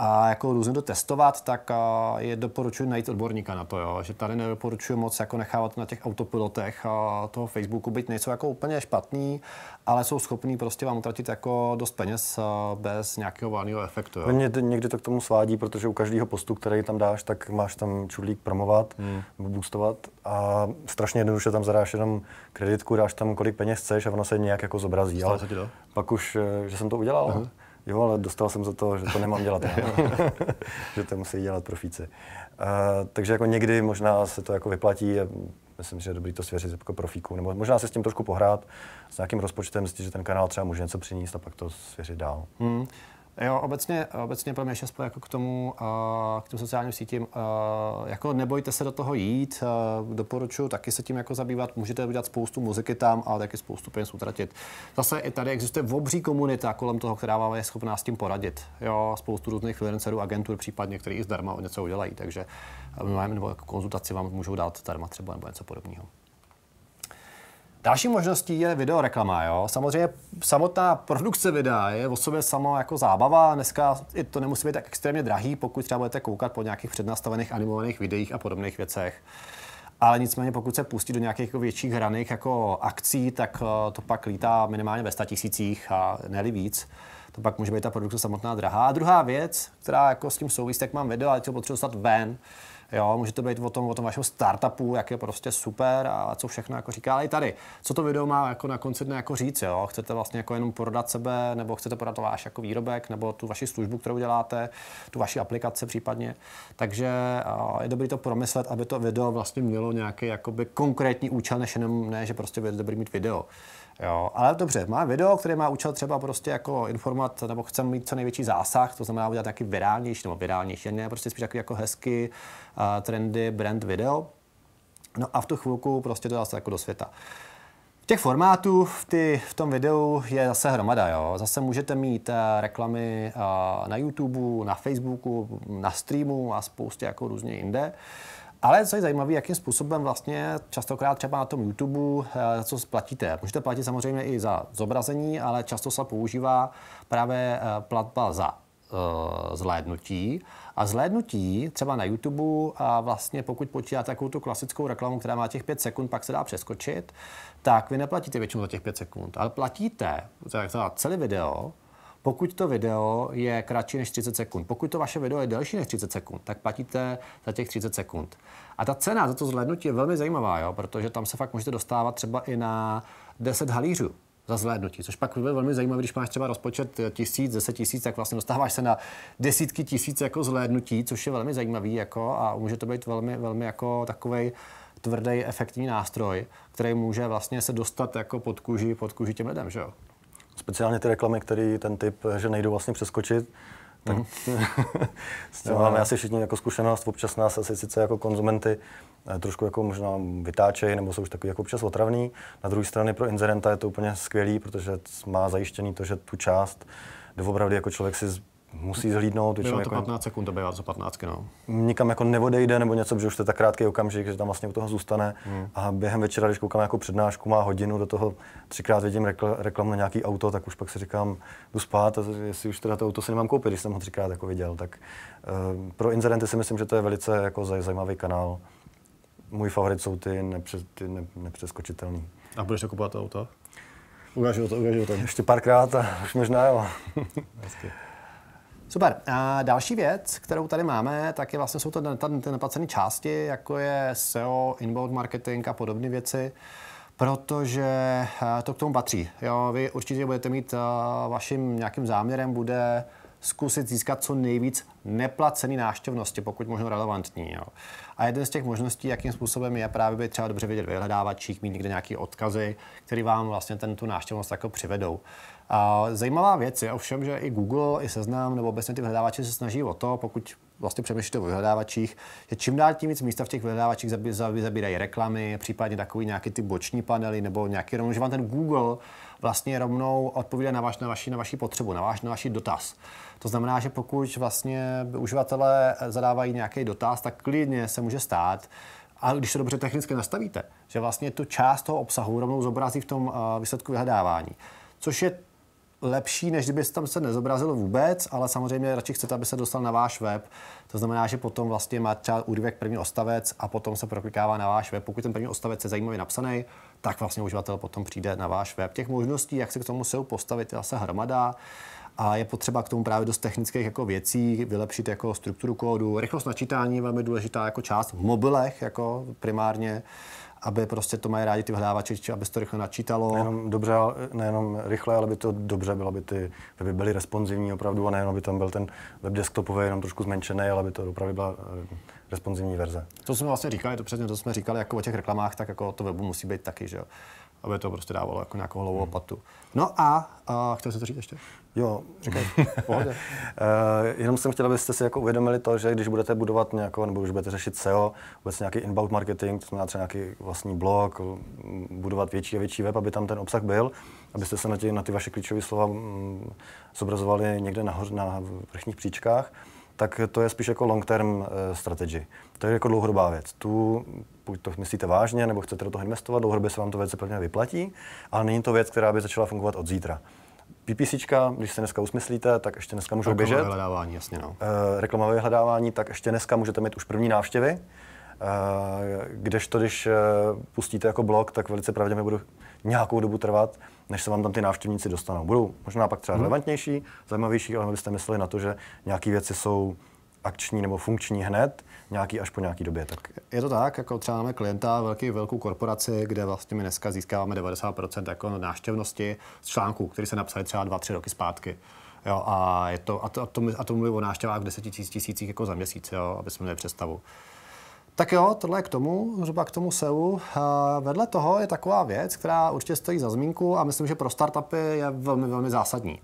a jako různě to testovat, tak je doporučuji najít odborníka na to, jo? že tady nedoporučuji moc jako nechávat na těch autopilotech toho Facebooku, být, nejsou jako úplně špatný, ale jsou schopní prostě vám utratit jako dost peněz bez nějakého válného efektu. Jo? Mě někdy to k tomu svádí, protože u každého postu, který tam dáš, tak máš tam čudlík promovat hmm. boostovat a strašně jednoduše tam zadáš jenom kreditku, dáš tam kolik peněz chceš a ono se nějak jako zobrazí. Stalo se ti to? Pak už, e, že jsem to udělal. Aha jo, ale dostal jsem za to, že to nemám dělat já. [laughs] [laughs] že to musí dělat profíci. Uh, takže jako někdy možná se to jako vyplatí a myslím, že je dobrý to svěřit jako profíku, nebo možná se s tím trošku pohrát, s nějakým rozpočtem, zjistit, že ten kanál třeba může něco přinést a pak to svěřit dál. Hmm. Jo, obecně, obecně pro mě je jako k tomu, k těm sociálním sítím, jako nebojte se do toho jít, doporučuji taky se tím jako zabývat, můžete udělat spoustu muziky tam, ale taky spoustu peněz utratit. Zase i tady existuje obří komunita kolem toho, která vám je schopná s tím poradit. Jo, spoustu různých freelancerů, agentur případně, který i zdarma o něco udělají, takže nebo jako konzultaci vám můžou dát zdarma třeba nebo něco podobného. Další možností je videoreklama. Jo? Samozřejmě samotná produkce videa je o sobě sama jako zábava. Dneska to nemusí být tak extrémně drahý, pokud třeba budete koukat po nějakých přednastavených animovaných videích a podobných věcech. Ale nicméně, pokud se pustí do nějakých jako větších hraných jako akcí, tak eh, to pak lítá minimálně ve tisících a ne víc. To pak může být ta produkce samotná drahá. A druhá věc, která jako s tím souvisí, tak mám video, ale to potřebovat dostat ven, Jo, může to být o tom, o tom vašem startupu, jak je prostě super a co všechno jako říká. Ale i tady, co to video má jako na konci dne jako říct, jo? Chcete vlastně jako jenom prodat sebe, nebo chcete prodat váš jako výrobek, nebo tu vaši službu, kterou děláte, tu vaši aplikaci případně. Takže je dobré to promyslet, aby to video vlastně mělo nějaký jakoby konkrétní účel, než jenom ne, že prostě bude dobrý mít video. Jo, ale dobře, má video, které má účel třeba prostě jako informovat, nebo chce mít co největší zásah, to znamená udělat taky virálnější, nebo virálnější, ne, prostě spíš jako hezky uh, trendy brand video. No a v tu chvilku prostě to dá se jako do světa. Těch formátů v, ty, v tom videu je zase hromada. Jo. Zase můžete mít uh, reklamy uh, na YouTube, na Facebooku, na streamu a spoustě jako různě jinde. Uh, ale co je zajímavé, jakým způsobem vlastně častokrát třeba na tom YouTube, eh, co splatíte? Můžete platit samozřejmě i za zobrazení, ale často se používá právě eh, platba za eh, zhlédnutí. A zhlédnutí třeba na YouTube, a vlastně pokud počítáte takovou tu klasickou reklamu, která má těch 5 sekund, pak se dá přeskočit, tak vy neplatíte většinou za těch 5 sekund, ale platíte za celé video pokud to video je kratší než 30 sekund. Pokud to vaše video je delší než 30 sekund, tak platíte za těch 30 sekund. A ta cena za to zhlédnutí je velmi zajímavá, jo? protože tam se fakt můžete dostávat třeba i na 10 halířů za zhlédnutí, což pak je velmi zajímavé, když máš třeba rozpočet tisíc, deset tisíc, tak vlastně dostáváš se na desítky tisíc jako zhlédnutí, což je velmi zajímavý jako a může to být velmi, velmi jako takovej tvrdý efektní nástroj, který může vlastně se dostat jako pod kůži, pod kůži těm lidem, že jo? speciálně ty reklamy, které ten typ, že nejdou vlastně přeskočit, tak hmm. [laughs] s tím no. máme asi všichni jako zkušenost, občas nás asi sice jako konzumenty eh, trošku jako možná vytáčejí nebo jsou už takový jako občas otravný. Na druhé straně pro inzerenta je to úplně skvělý, protože má zajištěný to, že tu část kde jako člověk si musí zhlídnout. Bylo to jako, 15 sekund, to bývá za 15, no. Mm, nikam jako neodejde nebo něco, protože už to je tak krátký okamžik, že tam vlastně u toho zůstane. Hmm. A během večera, když koukám jako přednášku, má hodinu, do toho třikrát vidím rekl, reklamu na nějaký auto, tak už pak si říkám, jdu spát a jestli už teda to auto si nemám koupit, když jsem ho třikrát jako viděl. Tak uh, pro inzerenty si myslím, že to je velice jako zajímavý kanál. Můj favorit jsou ty, nepře, ty ne, nepřeskočitelný. A budeš kupovat auto? Ukážu to, ukážu to. Ještě párkrát a už možná jo. Super. A další věc, kterou tady máme, tak je vlastně jsou to ty neplacené části, jako je SEO, inbound marketing a podobné věci protože eh, to k tomu patří. Jo, vy určitě budete mít, eh, vaším nějakým záměrem bude zkusit získat co nejvíc neplacený náštěvnosti, pokud možno relevantní. Jo. A jeden z těch možností, jakým způsobem je právě být třeba dobře vidět vyhledávačích, mít někde nějaké odkazy, které vám vlastně ten, tu náštěvnost jako přivedou. A zajímavá věc je ovšem, že i Google, i Seznam nebo obecně ty vyhledávače se snaží o to, pokud vlastně přemýšlíte o vyhledávačích, že čím dál tím víc místa v těch vyhledávačích zabírají reklamy, případně takový nějaký ty boční panely nebo nějaký rovnou, že vám ten Google vlastně rovnou odpovídá na, vaš, na, vaši, na vaši potřebu, na váš na vaši dotaz. To znamená, že pokud vlastně uživatelé zadávají nějaký dotaz, tak klidně se může stát, a když to dobře technicky nastavíte, že vlastně tu část toho obsahu rovnou zobrazí v tom eh, výsledku vyhledávání. Což je lepší, než kdyby tam se nezobrazil vůbec, ale samozřejmě radši chcete, aby se dostal na váš web. To znamená, že potom vlastně má třeba úryvek první ostavec a potom se proklikává na váš web. Pokud ten první ostavec je zajímavě napsaný, tak vlastně uživatel potom přijde na váš web. Těch možností, jak se k tomu SEO postavit, je zase hromada a je potřeba k tomu právě dost technických jako věcí, vylepšit jako strukturu kódu. Rychlost načítání je velmi důležitá jako část v mobilech jako primárně aby prostě to mají rádi ty vyhledávače, aby se to rychle načítalo. Nejenom dobře, nejenom rychle, ale by to dobře bylo, aby ty weby byly responsivní opravdu a nejenom by tam byl ten web desktopový jenom trošku zmenšený, ale by to opravdu byla eh, responsivní verze. To jsme vlastně říkali, to přesně to jsme říkali jako o těch reklamách, tak jako to webu musí být taky, že jo aby to prostě dávalo jako nějakou hlavu hmm. patu. No a, a chtěl jsi to říct ještě? Jo, říkej, [laughs] pohodě. uh, jenom jsem chtěl, abyste si jako uvědomili to, že když budete budovat nějakou, nebo už budete řešit SEO, vůbec nějaký inbound marketing, to znamená třeba nějaký vlastní blog, budovat větší a větší web, aby tam ten obsah byl, abyste se na ty, na ty vaše klíčové slova mm, zobrazovali někde nahoře na vrchních příčkách, tak to je spíš jako long-term eh, strategy. To je jako dlouhodobá věc. Tu buď to myslíte vážně nebo chcete do toho investovat, dlouhodobě se vám to velice plně vyplatí, ale není to věc, která by začala fungovat od zítra. PPC, když se dneska usmyslíte, tak ještě dneska můžou reklamové běžet. Hledávání, jasně, no. E, eh, reklamové hledávání, tak ještě dneska můžete mít už první návštěvy. E, kdežto, když eh, pustíte jako blog, tak velice pravděpodobně bude nějakou dobu trvat, než se vám tam ty návštěvníci dostanou. Budou možná pak třeba mhm. relevantnější, zajímavější, ale byste mysleli na to, že nějaké věci jsou akční nebo funkční hned, nějaký až po nějaký době. Tak. Je to tak, jako třeba máme klienta velký, velkou korporaci, kde vlastně my dneska získáváme 90% jako náštěvnosti z článků, který se napsali třeba 2-3 roky zpátky. Jo, a, je to, a, to, a, to, a to mluví o náštěvách v 10 tisících jako za měsíc, jo, aby jsme měli představu. Tak jo, tohle je k tomu, zhruba k tomu SEU. A vedle toho je taková věc, která určitě stojí za zmínku a myslím, že pro startupy je velmi, velmi zásadní.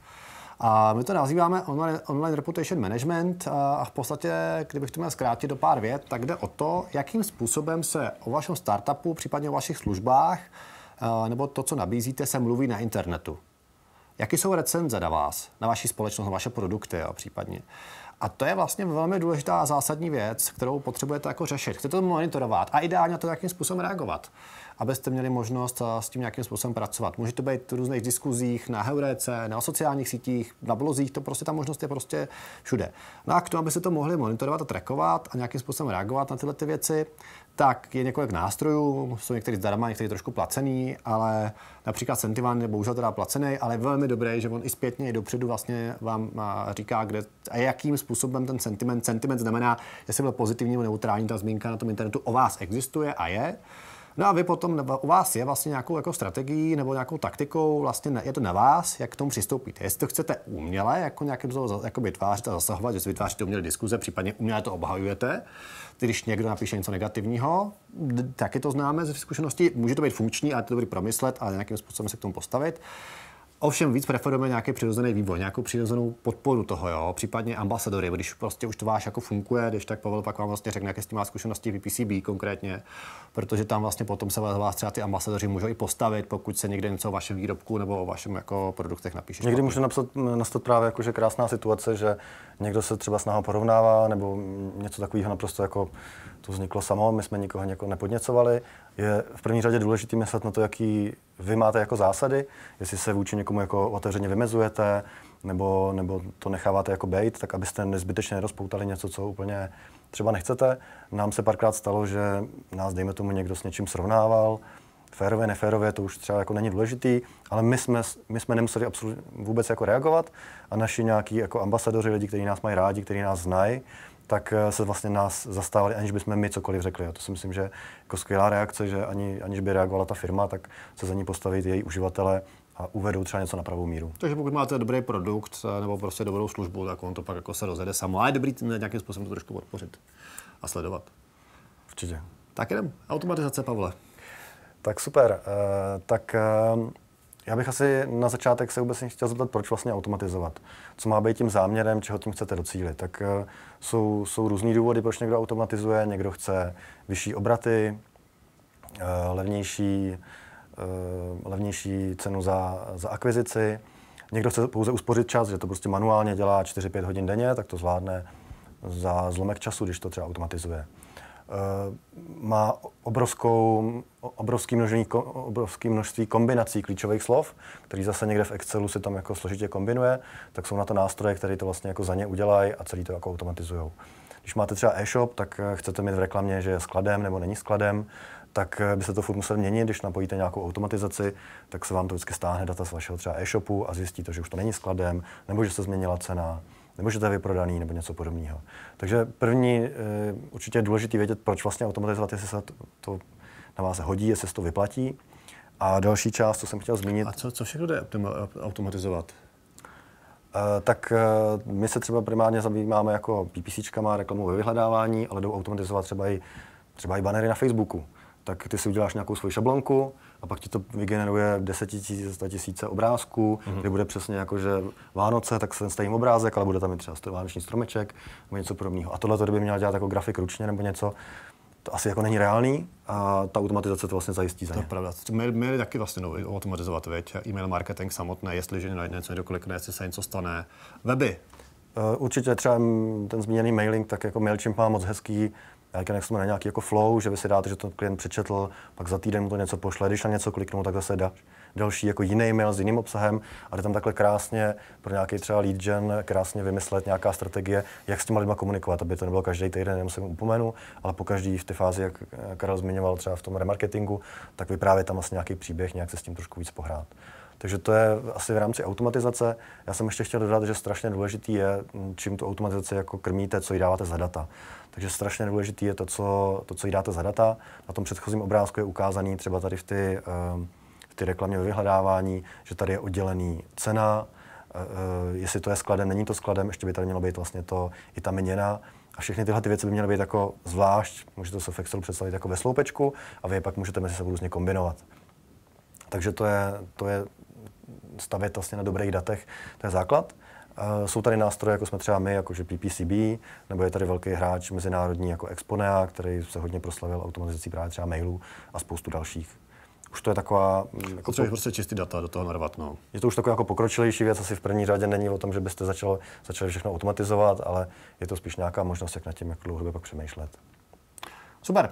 A my to nazýváme online, online reputation management a v podstatě, kdybych to měl zkrátit do pár vět, tak jde o to, jakým způsobem se o vašem startupu, případně o vašich službách, nebo to, co nabízíte, se mluví na internetu. Jaké jsou recenze na vás, na vaši společnost, na vaše produkty jo, případně. A to je vlastně velmi důležitá zásadní věc, kterou potřebujete jako řešit. Chcete to monitorovat a ideálně to, nějakým způsobem reagovat abyste měli možnost eh, s tím nějakým způsobem pracovat. Může to být v různých diskuzích, na heuréce, na sociálních sítích, na blozích, to prostě ta možnost je prostě všude. No a k tomu, aby se to mohli monitorovat a trackovat a nějakým způsobem reagovat na tyhle ty věci, tak je několik nástrojů, jsou některý zdarma, některý trošku placený, ale například Sentivan je bohužel teda placený, ale je velmi dobrý, že on i zpětně, i dopředu vlastně vám eh, říká, kde a jakým způsobem ten sentiment, sentiment znamená, jestli byl pozitivní nebo neutrální, ta zmínka na tom internetu o vás existuje a je. No a vy potom, u vás je vlastně nějakou jako strategií nebo nějakou taktikou, vlastně je to na vás, jak k tomu přistoupíte. Jestli to chcete uměle, jako nějakým způsobem jako vytvářet a zasahovat, jestli vytváříte umělé diskuze, případně uměle to obhajujete, když někdo napíše něco negativního, taky to známe ze zkušenosti, může to být funkční, ale to dobrý promyslet a nějakým způsobem se k tomu postavit. Ovšem víc preferujeme nějaký přirozený vývoj, nějakou přirozenou podporu toho, jo? případně ambasadory, když prostě už to váš jako funguje, když tak Pavel pak vám vlastně řekne, jaké s tím má zkušenosti VPCB konkrétně, protože tam vlastně potom se vás třeba ty ambasadoři můžou i postavit, pokud se někde něco o vašem výrobku nebo o vašem jako produktech napíše. Někdy může napsat, nastat právě jakože krásná situace, že někdo se třeba s námi porovnává nebo něco takového naprosto jako to vzniklo samo, my jsme nikoho někoho jako nepodněcovali. Je v první řadě důležité myslet na to, jaký vy máte jako zásady, jestli se vůči někomu jako otevřeně vymezujete, nebo, nebo to necháváte jako bait, tak abyste nezbytečně rozpoutali něco, co úplně třeba nechcete. Nám se párkrát stalo, že nás, dejme tomu, někdo s něčím srovnával, férově, neférově, to už třeba jako není důležitý, ale my jsme, my jsme nemuseli vůbec jako reagovat a naši nějaký jako ambasadoři, lidi, kteří nás mají rádi, kteří nás znají, tak eh, se vlastně nás zastávali, aniž bychom my cokoliv řekli. A to si myslím, že jako skvělá reakce, že ani, aniž by reagovala ta firma, tak se za ní postaví její uživatele a uvedou třeba něco na pravou míru. Takže pokud máte dobrý produkt eh, nebo prostě dobrou službu, tak on to pak jako se rozjede samo. A je dobrý nějakým způsobem to trošku podpořit a sledovat. Určitě. Tak jenom Automatizace, Pavle. Tak super. Uh, tak uh, já bych asi na začátek se vůbec chtěl zeptat, proč vlastně automatizovat. Co má být tím záměrem, čeho tím chcete docílit. Tak eh, jsou, jsou různý důvody, proč někdo automatizuje. Někdo chce vyšší obraty, eh, levnější, eh, levnější cenu za, za akvizici. Někdo chce pouze uspořit čas, že to prostě manuálně dělá 4-5 hodin denně, tak to zvládne za zlomek času, když to třeba automatizuje má obrovskou, obrovský, množení, obrovský množství kombinací klíčových slov, který zase někde v Excelu se tam jako složitě kombinuje, tak jsou na to nástroje, které to vlastně jako za ně udělají a celý to jako automatizují. Když máte třeba e-shop, tak eh, chcete mít v reklamě, že je skladem nebo není skladem, tak eh, by se to furt musel měnit, když napojíte nějakou automatizaci, tak se vám to vždycky stáhne data z vašeho třeba e-shopu a zjistíte, že už to není skladem, nebo že se změnila cena, nebo že to je vyprodaný, nebo něco podobného. Takže první, eh, určitě je důležité vědět, proč vlastně automatizovat, jestli se to na vás hodí, jestli se to vyplatí. A další část, co jsem chtěl zmínit. A co, co všechno jde automatizovat? Eh, tak eh, my se třeba primárně zabýváme jako PPCčkama, reklamou ve vyhledávání, ale jdou automatizovat třeba i, třeba i banery na Facebooku tak ty si uděláš nějakou svoji šablonku a pak ti to vygeneruje 10 000, 100 tisíce obrázků, mm-hmm. kde bude přesně jako, že Vánoce, tak ten stejný obrázek, ale bude tam i třeba vánoční stromeček nebo něco podobného. A tohle to by měla dělat jako grafik ručně nebo něco, to asi jako není reálný a ta automatizace to vlastně zajistí za ně. To je pravda. Měli taky vlastně nový, automatizovat, veď? E-mail marketing samotný, jestliže na něco, dokolikne, jestli se něco stane. Weby. Eh, určitě třeba ten zmíněný mailing, tak jako MailChimp má moc hezký jak jsme na nějaký jako flow, že vy si dáte, že to klient přečetl, pak za týden mu to něco pošle, když na něco kliknu, tak zase dáš další jako jiný mail s jiným obsahem a jde tam takhle krásně pro nějaký třeba lead gen, krásně vymyslet nějaká strategie, jak s těma lidma komunikovat, aby to nebylo každý týden, jenom se mu upomenu, ale po každý v té fázi, jak Karel zmiňoval třeba v tom remarketingu, tak vyprávět tam asi nějaký příběh, nějak se s tím trošku víc pohrát. Takže to je asi v rámci automatizace. Já jsem ještě chtěl dodat, že strašně důležitý je, mm, čím tu automatizaci jako krmíte, co jí dáváte za data. Takže strašně důležitý je to, co, to, co jí dáte za data. Na tom předchozím obrázku je ukázaný třeba tady v ty, ehm, v ty reklamě ve vyhledávání, že tady je oddělený cena, e, e, jestli to je skladem, není to skladem, ještě by tady mělo být vlastně to i ta měna. A všechny tyhle ty věci by měly být jako zvlášť, můžete se v Excelu představit jako ve sloupečku a vy je pak můžete mezi sebou různě kombinovat. Takže to je, to je stavět vlastně na dobrých datech, to je základ. Eh, jsou tady nástroje, jako jsme třeba my, jakože PPCB, nebo je tady velký hráč mezinárodní jako Exponea, který se hodně proslavil automatizací právě třeba mailů a spoustu dalších už to je taková... Hmm, jako Potřebuješ prostě čistý data do toho narvat, no. Je to už taková jako pokročilejší věc, asi v první řadě není o tom, že byste začalo, začali všechno automatizovat, ale je to spíš nějaká možnost, jak nad tím jak dlouhodobě pak přemýšlet. Super.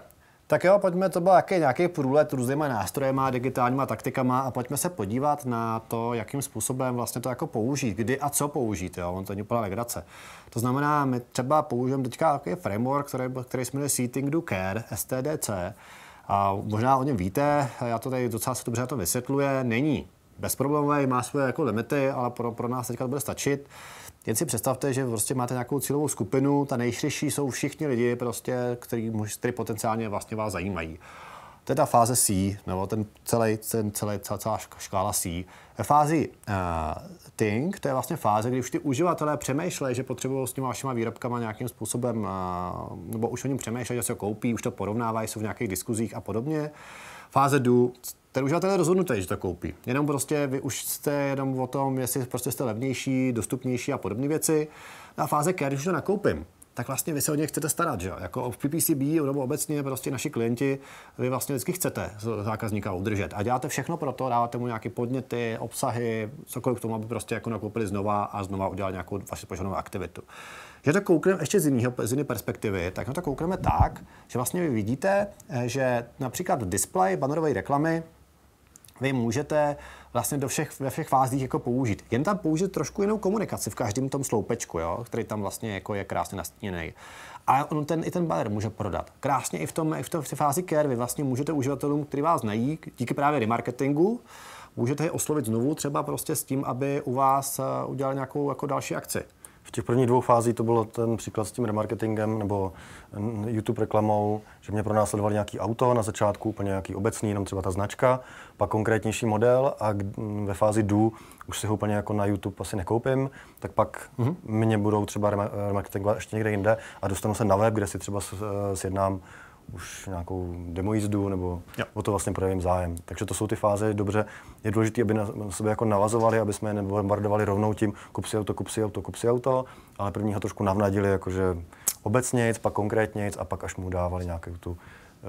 Tak jo, pojďme, to byl jaký, nějaký průlet různýma nástrojema, digitálníma taktikama a pojďme se podívat na to, jakým způsobem vlastně to jako použít, kdy a co použít, jo, on to není úplně legrace. To znamená, my třeba použijeme teďka takový framework, který, který jsme Seating Do Care, STDC, a možná o něm víte, já to tady docela se dobře na to vysvětluje, není bezproblémový, má své jako limity, ale pro, pro nás teďka to bude stačit. Jen si představte, že prostě máte nějakou cílovou skupinu, ta nejširší jsou všichni lidi, prostě, který, který potenciálně vlastně vás zajímají. To je ta fáze C, nebo ten celý, ten celý, celá, celá škála C. Ve fázi uh, Think, to je vlastně fáze, kdy už ty uživatelé přemýšlejí, že potřebují s těma vašima výrobkama nějakým způsobem, uh, nebo už o něm přemýšlejí, že si ho koupí, už to porovnávají, jsou v nějakých diskuzích a podobně. Fáze Do, ten uživatel je rozhodnutý, že to koupí. Jenom prostě vy už jste jenom o tom, jestli prostě jste levnější, dostupnější a podobné věci. Na fáze care, když to nakoupím, tak vlastně vy se o ně chcete starat, že? Jako v PPCB nebo obecně prostě naši klienti, vy vlastně vždycky chcete zákazníka udržet a děláte všechno pro to, dáváte mu nějaké podněty, obsahy, cokoliv k tomu, aby prostě jako nakoupili znova a znova udělali nějakou vaši požadovanou aktivitu. Že to koukneme ještě z, jinýho, z jiné perspektivy, tak na to koukneme tak, že vlastně vy vidíte, eh, že například display bannerové reklamy vy můžete vlastně do všech, ve všech fázích jako použít. Jen tam použít trošku jinou komunikaci v každém tom sloupečku, jo, který tam vlastně jako je krásně nastíněný. A on ten, i ten banner může prodat. Krásně i v, tom, i v té fázi care vy vlastně můžete uživatelům, kteří vás znají, díky právě remarketingu, můžete je oslovit znovu třeba prostě s tím, aby u vás eh, udělali nějakou jako další akci. V těch prvních dvou fázích to bylo ten příklad s tím remarketingem nebo YouTube reklamou, že mě pronásledoval nějaký auto, na začátku úplně nějaký obecný, jenom třeba ta značka, pak konkrétnější model a ve fázi dů už si ho úplně jako na YouTube asi nekoupím, tak pak mm-hmm. mě budou třeba remarketingovat ještě někde jinde a dostanu se na web, kde si třeba sjednám už nějakou demojízdu nebo jo. o to vlastně projevím zájem. Takže to jsou ty fáze, dobře, je důležité, aby na sebe jako navazovali, aby jsme je nebombardovali rovnou tím kup si auto, kup si auto, kup si auto, ale první ho trošku navnadili jakože obecně nic, pak konkrétně nic a pak až mu dávali nějaké tu,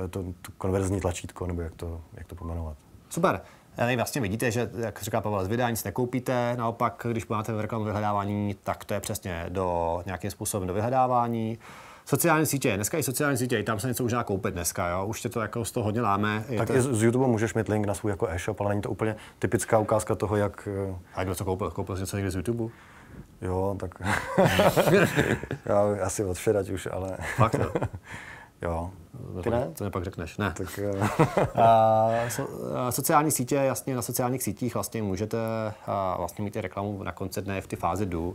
eh, tu, tu konverzní tlačítko, nebo jak to, jak to pomenovat. Super. Eh, vy vlastně vidíte, že, jak říká Pavel, z videa nic nekoupíte, naopak, když máte v reklamu vyhledávání, tak to je přesně do nějakým způsobem do vyhledávání. Sociální sítě, dneska i sociální sítě, i tam se něco možná koupit dneska, jo? už tě to jako z toho hodně láme. Je tak to... i z YouTube můžeš mít link na svůj jako e-shop, ale není to úplně typická ukázka toho, jak... Eh, A kdo to koupil? Koupil jsi něco někde z YouTube? Jo, tak [laughs] [laughs] já asi od už, ale... Fakt, no. [laughs] Jo. Ty ne? Co mi pak řekneš, ne. Tak, eh. [laughs] a, so, sociální sítě, jasně na sociálních sítích vlastně můžete a, vlastně mít i reklamu na konci dne v té fázi do.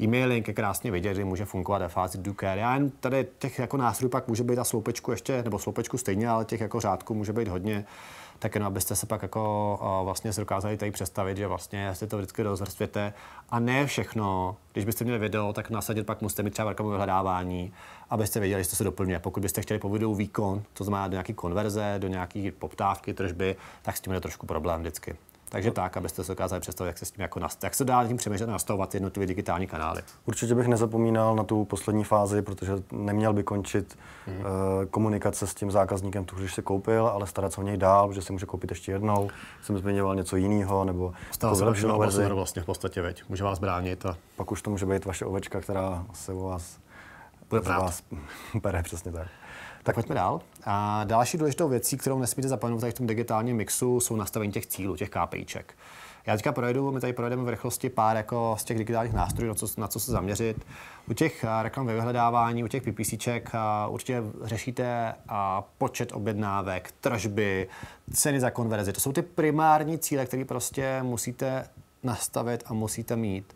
E-mailing je krásně vidět, že může fungovat ve fázi do care. Já jen tady těch jako nástrojů pak může být a sloupečku ještě, nebo sloupečku stejně, ale těch jako řádků může být hodně tak jenom abyste se pak jako eh, vlastně se dokázali tady představit, že vlastně si to vždycky rozvrstvěte. A ne všechno, když byste měli video, tak nasadit pak musíte mít třeba reklamové vyhledávání, abyste věděli, jestli to se doplňuje. Pokud byste chtěli po videu výkon, to znamená do nějaké konverze, do nějaké poptávky, tržby, tak s tím je trošku problém vždycky. Takže no. tak, abyste se dokázali představit, jak se s tím jako nast- jak se dá tím přemýšlet a nastavovat jednotlivé digitální kanály. Určitě bych nezapomínal na tu poslední fázi, protože neměl by končit hmm. uh, komunikace s tím zákazníkem, tu, když si koupil, ale starat se o něj dál, protože si může koupit ještě jednou. Jsem zmiňoval něco jiného nebo Stále se lepší vlastně v podstatě, veď. může vás bránit. A... Pak už to může být vaše ovečka, která se o vás bude vás [laughs] pere, přesně tak. Tak pojďme dál. A další důležitou věcí, kterou nesmíte zapomenout tady v tom digitálním mixu, jsou nastavení těch cílů, těch KPIček. Já teďka projedu, my tady projedeme v rychlosti pár jako z těch digitálních nástrojů, na co, na co se zaměřit. U těch eh, reklam ve vyhledávání, u těch PPCček eh, určitě řešíte eh, počet objednávek, tržby, ceny za konverzi. To jsou ty primární cíle, které prostě musíte nastavit a musíte mít.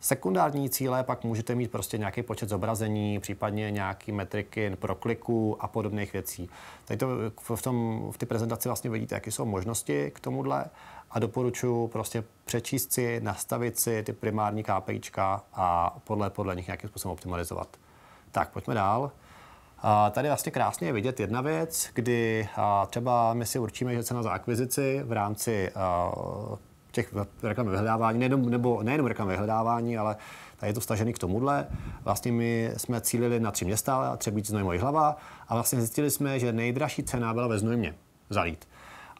Sekundární cíle pak můžete mít prostě nějaký počet zobrazení, případně nějaký metriky pro kliku a podobných věcí. Tady to v, tom, v té prezentaci vlastně vidíte, jaké jsou možnosti k tomuhle a doporučuji prostě přečíst si, nastavit si ty primární KPIčka a podle, podle nich nějakým způsobem optimalizovat. Tak, pojďme dál. A tady vlastně krásně je vidět jedna věc, kdy třeba my si určíme, že cena za akvizici v rámci těch reklam vyhledávání, nejenom, nebo nejenom reklam vyhledávání, ale tady je to stažený k tomuhle. Vlastně my jsme cílili na tři města, třeba být Znojmo, Hlava a vlastně zjistili jsme, že nejdražší cena byla ve Znojmě za lít.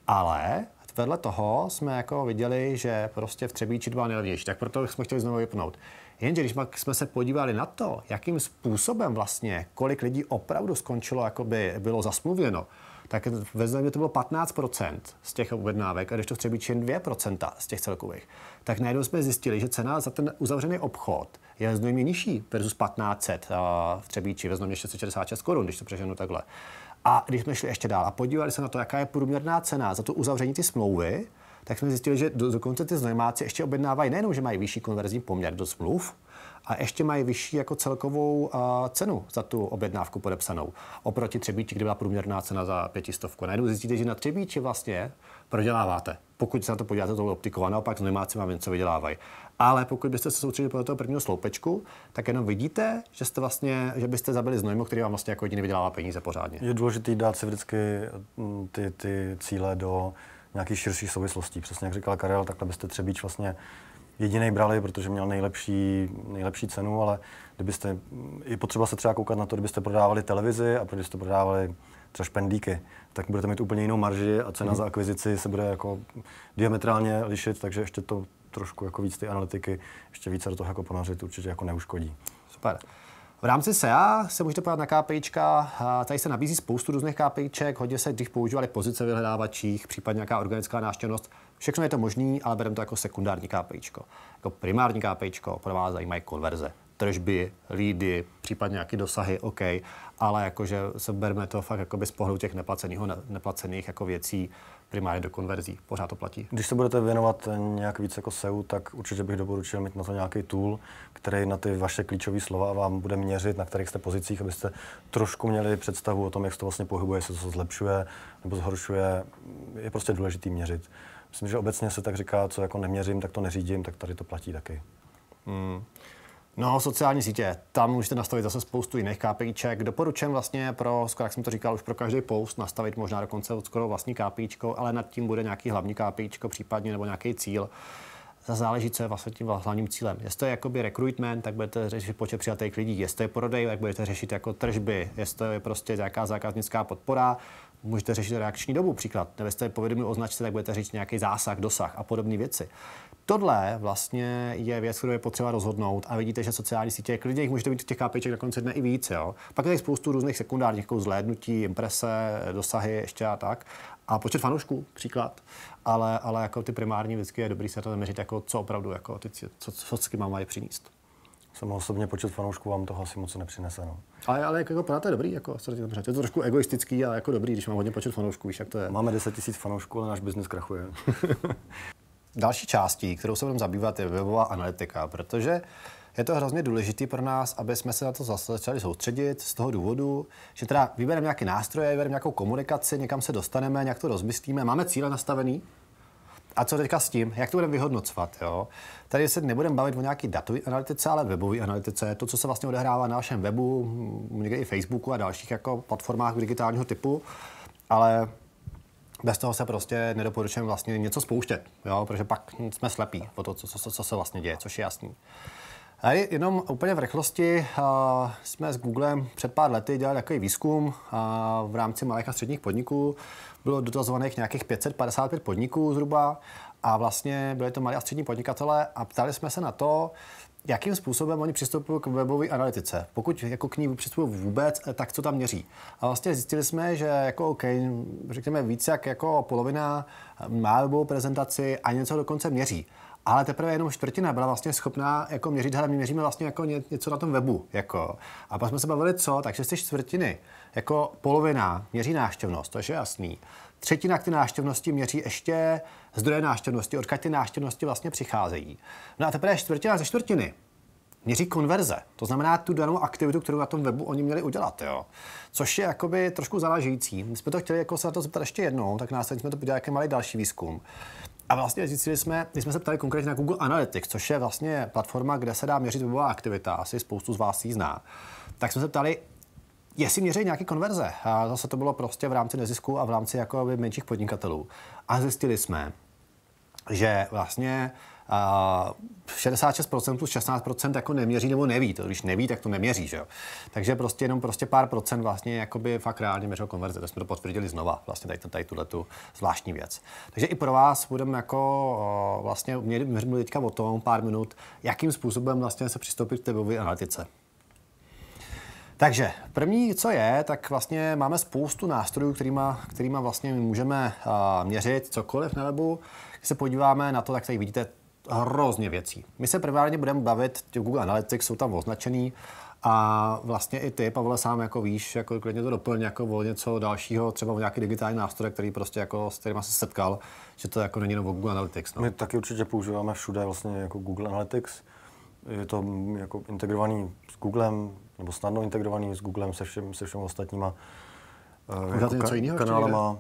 Ale vedle toho jsme jako viděli, že prostě v Třebíči byla nejlevnější, tak proto jsme chtěli znovu vypnout. Jenže když pak jsme se podívali na to, jakým způsobem vlastně, kolik lidí opravdu skončilo, jako by bylo zasmluvěno, tak ve země to bylo 15% z těch objednávek, a když to chce být jen 2% z těch celkových, tak najednou jsme zjistili, že cena za ten uzavřený obchod je zřejmě nižší versus 1500 v Třebíči, vezmeme 666 korun, když to přeženu takhle. A když jsme šli ještě dál a podívali se na to, jaká je průměrná cena za to uzavření ty smlouvy, tak jsme zjistili, že do, dokonce ty znojmáci ještě objednávají nejenom, že mají vyšší konverzní poměr do smluv, a ještě mají vyšší jako celkovou cenu za tu objednávku podepsanou. Oproti třebíči, kde byla průměrná cena za pětistovku. Najednou zjistíte, že na třebíči vlastně proděláváte. Pokud se na to podíváte tohle optikou, a naopak nemáci vám něco vydělávají. Ale pokud byste se soustředili podle toho prvního sloupečku, tak jenom vidíte, že, jste vlastně, že byste zabili znojmo, který vám vlastně jako jediný vydělává peníze pořádně. Je důležité dát si vždycky mm, ty, ty cíle do nějakých širších souvislostí. Přesně jak říkal Karel, takhle byste Třebíč vlastně jediný brali, protože měl nejlepší, nejlepší cenu, ale kdybyste, je potřeba se třeba koukat na to, kdybyste prodávali televizi a kdybyste prodávali třeba špendíky, tak budete mít úplně jinou marži a cena mm. za akvizici se bude jako diametrálně lišit, takže ještě to trošku jako víc ty analytiky, ještě více do toho jako ponařit, určitě jako neuškodí. Super. V rámci SEA se můžete podívat na KPIčka. Tady se nabízí spoustu různých KPIček. Hodně se dřív používaly pozice v vyhledávačích, případně nějaká organická náštěvnost. Všechno je to možné, ale bereme to jako sekundární KPIčko. Jako primární KPIčko pro vás zajímají konverze, tržby, lídy, případně nějaké dosahy, OK, ale jakože se bereme to fakt jako z pohledu těch neplacených, neplacených jako věcí primárně do konverzí. Pořád to platí. Když se budete věnovat nějak víc jako seu, tak určitě bych doporučil mít na to nějaký tool, který na ty vaše klíčové slova vám bude měřit, na kterých jste pozicích, abyste trošku měli představu o tom, jak se to vlastně pohybuje, jestli se to zlepšuje nebo zhoršuje. Je prostě důležitý měřit. Myslím, že obecně se tak říká, co jako neměřím, tak to neřídím, tak tady to platí taky. Hmm. No, sociální sítě. Tam můžete nastavit zase spoustu jiných KPIček. Doporučujem vlastně pro, skoro jak jsem to říkal, už pro každý post nastavit možná dokonce skoro vlastní KPIčko, ale nad tím bude nějaký hlavní KPIčko případně nebo nějaký cíl. za záleží, co je vlastně tím hlavním cílem. Jestli to je jakoby recruitment, tak budete řešit počet přijatých lidí. Jestli to je prodej, tak budete řešit jako tržby. Jestli to je prostě nějaká zákaznická podpora, Můžete řešit reakční dobu, příklad. Nebo jste povědomí značce, tak budete řešit nějaký zásah, dosah a podobné věci. Tohle vlastně je věc, kterou je potřeba rozhodnout a vidíte, že sociální sítě, klidně jich můžete být v těch kápeček na konci dne i víc. Jo? Pak je tady spoustu různých sekundárních, jako zhlédnutí, imprese, dosahy ještě a tak. A počet fanoušků, příklad. Ale, ale jako ty primární vždycky je dobrý se to zaměřit, jako co opravdu jako ty co, co, co, co, co, mají přinést jsem osobně počet fanoušků vám toho asi moc nepřinese. No. Ale, ale jako, jako to je dobrý, jako, je to trošku egoistický, ale jako dobrý, když mám hodně počet fanoušků, víš, jak to je. Máme 10 000 fanoušků, ale náš biznis krachuje. [laughs] Další částí, kterou se budeme zabývat, je webová analytika, protože je to hrozně důležité pro nás, aby jsme se na to zase začali soustředit z toho důvodu, že teda vybereme nějaké nástroje, vybereme nějakou komunikaci, někam se dostaneme, nějak to rozmyslíme, máme cíle nastavený, a co teďka s tím? Jak to budeme vyhodnocovat? Jo? Tady se nebudeme bavit o nějaký datové analytice, ale webové analytice. To, co se vlastně odehrává na našem webu, někde i Facebooku a dalších jako platformách digitálního typu. Ale bez toho se prostě nedoporučujeme vlastně něco spouštět, jo? protože pak jsme slepí po to, co, co, co se vlastně děje, což je jasný. A jenom úplně v rychlosti jsme s Googlem před pár lety dělali takový výzkum v rámci malých a středních podniků. Bylo dotazovaných nějakých 555 podniků zhruba a vlastně byly to malé a střední podnikatele a ptali jsme se na to, jakým způsobem oni přistupují k webové analytice. Pokud jako k ní přistupují vůbec, tak co tam měří. A vlastně zjistili jsme, že jako OK, řekněme více jak jako polovina má webovou prezentaci a něco dokonce měří ale teprve jenom čtvrtina byla vlastně schopná jako měřit, hele, my měříme vlastně jako ně, něco na tom webu, jako. A pak jsme se bavili, co, takže z čtvrtiny, jako polovina měří náštěvnost, to je jasný. Třetina k ty náštěvnosti měří ještě zdroje náštěvnosti, odkud ty náštěvnosti vlastně přicházejí. No a teprve čtvrtina ze čtvrtiny měří konverze. To znamená tu danou aktivitu, kterou na tom webu oni měli udělat. Jo. Což je jakoby trošku zalažující. My jsme to chtěli jako se na to zeptat ještě jednou, tak následně jsme to udělali jako malý další výzkum. A vlastně zjistili jsme, když jsme se ptali konkrétně na Google Analytics, což je vlastně platforma, kde se dá měřit webová aktivita, asi spoustu z vás ji zná, tak jsme se ptali, jestli měří nějaké konverze. A zase to bylo prostě v rámci nezisku a v rámci jako menších podnikatelů. A zjistili jsme, že vlastně a 66% plus 16% jako neměří nebo neví. To, když neví, tak to neměří. Že jo? Takže prostě jenom prostě pár procent vlastně jakoby fakt reálně měřil konverze. To jsme to potvrdili znova, vlastně tady, tady tuhle tu zvláštní věc. Takže i pro vás budeme jako vlastně mluvit teďka o tom pár minut, jakým způsobem vlastně se přistoupit k webové analytice. Takže první, co je, tak vlastně máme spoustu nástrojů, kterýma, kterýma vlastně můžeme měřit cokoliv na webu. Když se podíváme na to, tak tady vidíte hrozně věcí. My se primárně budeme bavit, ty Google Analytics jsou tam označený, a vlastně i ty, Pavle, sám jako víš, jako klidně to doplň jako o něco dalšího, třeba o nějaký digitální nástroj, který prostě jako s kterým se setkal, že to jako není jenom Google Analytics. No. My taky určitě používáme všude vlastně jako Google Analytics. Je to jako integrovaný s Googlem, nebo snadno integrovaný s Googlem se všem, se všem ostatníma eh, jako něco jiného kanálama.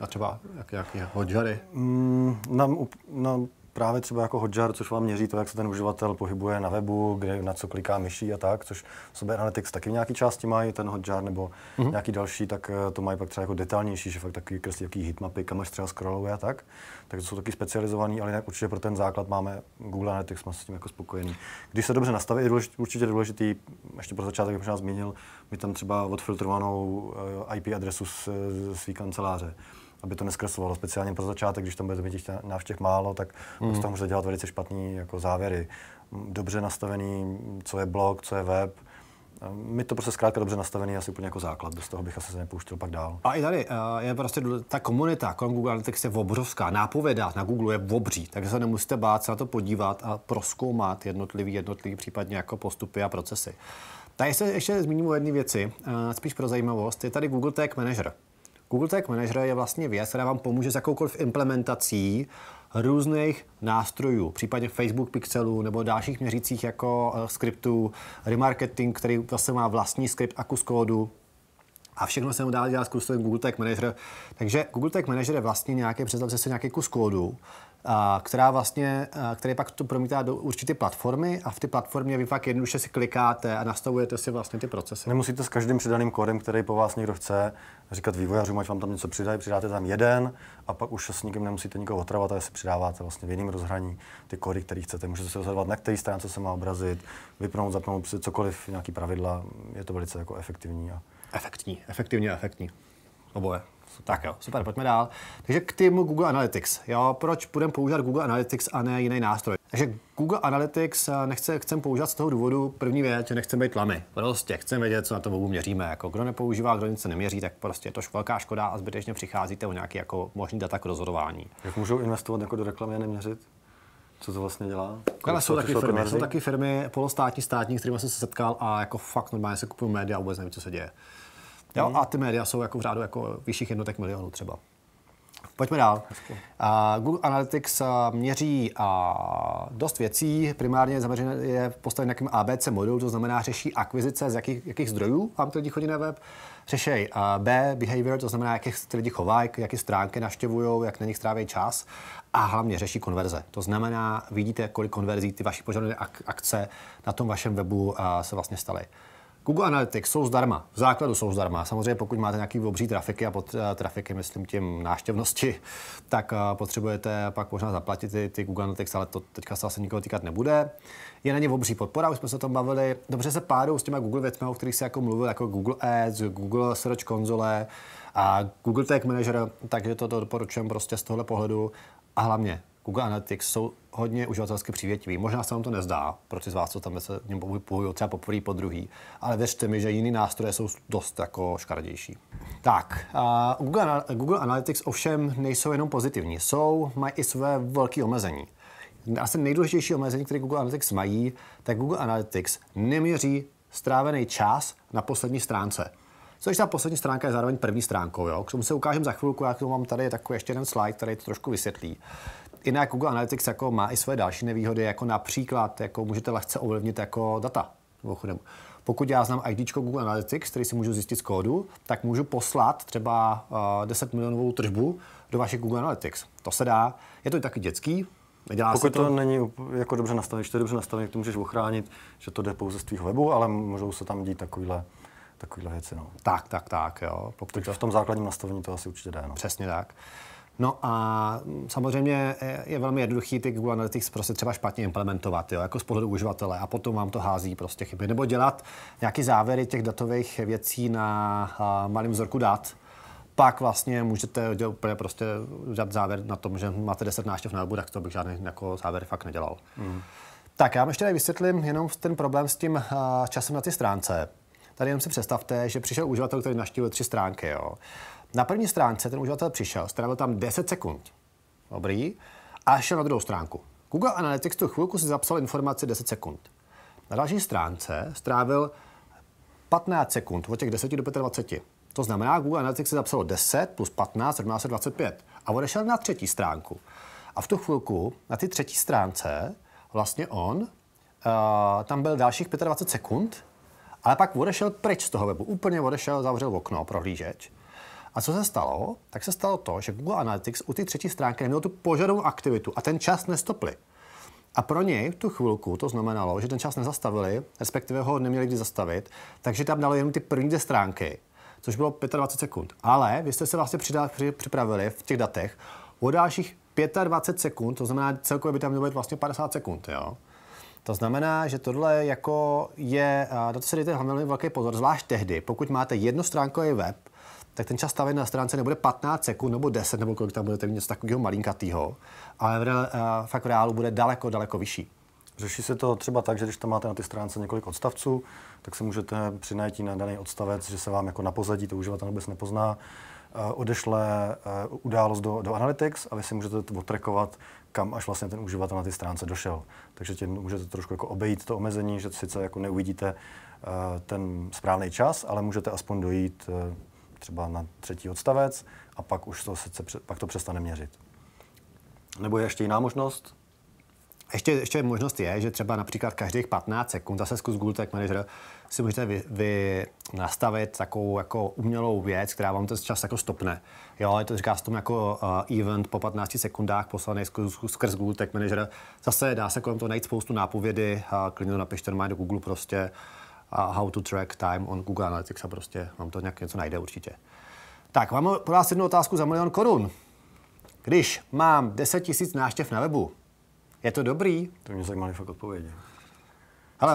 A třeba jak, jak, jak Hodžary? Mm, na, na právě třeba jako Hotjar, což vám měří to, jak se ten uživatel pohybuje na webu, kde na co kliká myší a tak, což v sobě Analytics taky v nějaké části mají, ten Hotjar nebo mm-hmm. nějaký další, tak eh, to mají pak třeba jako detailnější, že fakt taky kreslí jaký hitmapy, kam až třeba scrolluje a tak. Takže jsou taky specializovaný, ale jinak určitě pro ten základ máme Google Analytics, jsme s tím jako spokojení. Když se dobře nastaví, je důležitý, určitě důležitý, ještě pro začátek, jak možná zmínil, my tam třeba odfiltrovanou eh, IP adresu eh, z, z své kanceláře aby to neskreslovalo. Speciálně pro začátek, když tam bude mít návštěv málo, tak mm. z toho můžete dělat velice špatný jako závěry. Dobře nastavený, co je blog, co je web, my to prostě zkrátka dobře nastavený asi úplně jako základ, bez toho bych asi se nepouštěl pak dál. A i tady eh, je prostě ta komunita kolem Google Analytics je obrovská, nápověda na Google je obří, takže se nemusíte bát se na to podívat a proskoumat jednotlivý, jednotlivý případně jako postupy a procesy. Tady ještě, ještě zmíním o jedné věci, eh, spíš pro zajímavost, je tady Google Tag Manager. Google Tag Manager je vlastně věc, která vám pomůže s jakoukoliv implementací různých nástrojů, případně Facebook pixelů nebo dalších měřících jako eh, skriptů, remarketing, který vlastně má vlastní skript a kus kódu, a všechno se mu dá dělat s Google Tag Manager. Takže Google Tag Manager je vlastně nějaké, představte si nějaký kus kódu, která vlastně, který pak to promítá do určité platformy a v té platformě vy pak jednoduše si klikáte a nastavujete si vlastně ty procesy. Nemusíte s každým přidaným kódem, který po vás někdo chce, říkat vývojářům, ať vám tam něco přidají, přidáte tam jeden a pak už s nikým nemusíte nikoho otravovat, ale si přidáváte vlastně v jiném rozhraní ty kódy, které chcete. Můžete se rozhodovat, na který stránce se má obrazit, vypnout, zapnout cokoliv, nějaký pravidla. Je to velice jako efektivní. A... Efektní, efektivně a efektní. Oboje. Tak jo, super, pojďme dál. Takže k tým Google Analytics. Jo, proč budeme používat Google Analytics a ne jiný nástroj? Takže Google Analytics eh, nechce, chcem používat z toho důvodu, první věc, že nechceme být lamy. Prostě chceme vědět, co na tom měříme. Jako kdo nepoužívá, kdo nic neměří, tak prostě je to velká škoda a zbytečně přicházíte o nějaký jako možný data k rozhodování. Jak můžou investovat jako do reklamy a neměřit? co to vlastně dělá? Ale jsou taky, firmy, konverzi? jsou taky firmy polostátní, státní, s kterými jsem se setkal a jako fakt normálně se kupují média a vůbec nevím, co se děje. Jo? Mm. A ty média jsou jako v řádu jako vyšších jednotek milionů třeba. Pojďme dál. A Google Analytics měří a dost věcí. Primárně zaměřené je postaven nějakým ABC modul, to znamená řeší akvizice z jakých, jakých zdrojů vám ty lidi chodí na web. Řešej B, behavior, to znamená, jak ty lidi chovají, jaké stránky navštěvují, jak na nich stráví čas. A hlavně řeší konverze. To znamená, vidíte, kolik konverzí ty vaše požadované akce na tom vašem webu se vlastně staly. Google Analytics jsou zdarma, v základu jsou zdarma. Samozřejmě pokud máte nějaký obří trafiky a pod eh, trafiky myslím tím náštěvnosti, [laughs] tak eh, potřebujete pak možná zaplatit ty, ty Google Analytics, ale to teďka se asi nikoho týkat nebude. Je na ně obří podpora, už jsme se o tom bavili. Dobře se pádou s těma Google věcmi, o kterých se jako mluvil, jako Google Ads, Google Search konzole a Google Tag Manager, takže to doporučujem prostě z tohle pohledu. A hlavně Google Analytics jsou hodně uživatelsky přívětivý. Možná se vám to nezdá, proč z vás, co tam se v něm pohují, třeba poprvé, po druhý, ale věřte mi, že jiný nástroje jsou dost jako škardější. Tak, uh, Google, Google Analytics ovšem nejsou jenom pozitivní, jsou, mají i své velké omezení. Asi nejdůležitější omezení, které Google Analytics mají, tak Google Analytics neměří strávený čas na poslední stránce. Což ta poslední stránka je zároveň první stránkou. Jo? K tomu se ukážem za chvilku, já k tomu mám tady takový ještě jeden slide, který to trošku vysvětlí. Jinak Google Analytics jako má i své další nevýhody, jako například jako můžete lehce ovlivnit jako data. Mimochodem. Pokud já znám ID Google Analytics, který si můžu zjistit z kódu, tak můžu poslat třeba uh, eh, 10 milionovou tržbu do vašich Google Analytics. To se dá. Je to i taky dětský, Dělá Pokud to... to není jako dobře nastavené, když to je dobře nastavené, to můžeš ochránit, že to jde pouze z tvých webu, ale můžou se tam dít takovýhle takovýhle věci. No. Tak, tak, tak, jo. Pokud... Takže v tom základním nastavení to asi určitě jde. No. Přesně tak. No a mm, samozřejmě e, je velmi jednoduchý ty Google Analytics prostě třeba špatně implementovat, jo, jako z pohledu uživatele a potom vám to hází prostě chyby. Nebo dělat nějaké závěry těch datových věcí na malém vzorku dat, pak vlastně můžete udělat úplně prostě udělat závěr na tom, že máte 10 návštěv na webu, tak to bych žádný jako závěr fakt nedělal. Mm. Tak já vám ještě tady vysvětlím jenom ten problém s tím časem na ty stránce. Tady jenom si představte, že přišel uživatel, který naštívil tři stránky. Jo. Na první stránce ten uživatel přišel, strávil tam 10 sekund. Dobrý. A šel na druhou stránku. Google Analytics tu chvilku si zapsal informaci 10 sekund. Na další stránce strávil 15 sekund, od těch 10 do 25. To znamená, Google Analytics si zapsalo 10 plus 15, 17, 25 a odešel na třetí stránku. A v tu chvilku na ty třetí stránce vlastně on, uh, tam byl dalších 25 sekund ale pak odešel pryč z toho webu, úplně odešel, zavřel okno, prohlížeč. A co se stalo? Tak se stalo to, že Google Analytics u té třetí stránky neměl tu požadovanou aktivitu a ten čas nestopli. A pro něj v tu chvilku to znamenalo, že ten čas nezastavili, respektive ho neměli kdy zastavit, takže tam dalo jenom ty první dvě stránky, což bylo 25 sekund. Ale vy jste se vlastně přidali, připravili v těch datech o dalších 25 sekund, to znamená celkově by tam mělo být vlastně 50 sekund. Jo? To znamená, že tohle jako je, na to se dejte velmi velký pozor, zvlášť tehdy, pokud máte jednostránkový web, tak ten čas stavit na stránce nebude 15 sekund nebo 10 nebo kolik tam budete mít něco takového malinkatého, ale v, reál, fakt v reálu bude daleko, daleko vyšší. Řeší se to třeba tak, že když tam máte na ty stránce několik odstavců, tak se můžete přinajít na daný odstavec, že se vám jako na pozadí to uživatel vůbec nepozná, e, odešle e, událost do, do Analytics a vy si můžete odtrekovat, kam až vlastně ten uživatel na ty stránce došel. Takže tím můžete trošku jako obejít to omezení, že sice jako neuvidíte eh, ten správný čas, ale můžete aspoň dojít eh, třeba na třetí odstavec a pak už to sice, pak to přestane měřit. Nebo je ještě jiná možnost, ještě, ještě možnost je, že třeba například každých 15 sekund, zase zkus Google Tag Manager, si můžete vy, vy nastavit takovou jako umělou věc, která vám ten čas jako stopne. Jo, je to říká se tomu jako uh, event po 15 sekundách poslaný skrz, skrz Google Tag Manager. Zase dá se kolem toho najít spoustu nápovědy, a eh, klidně to napište normálně do Google prostě, a eh, how to track time on Google Analytics a prostě vám to nějak něco najde určitě. Tak, mám pro vás jednu otázku za milion korun. Když mám 10 000 návštěv na webu, je to dobrý? To mě zajímaly fakt odpovědi. Ale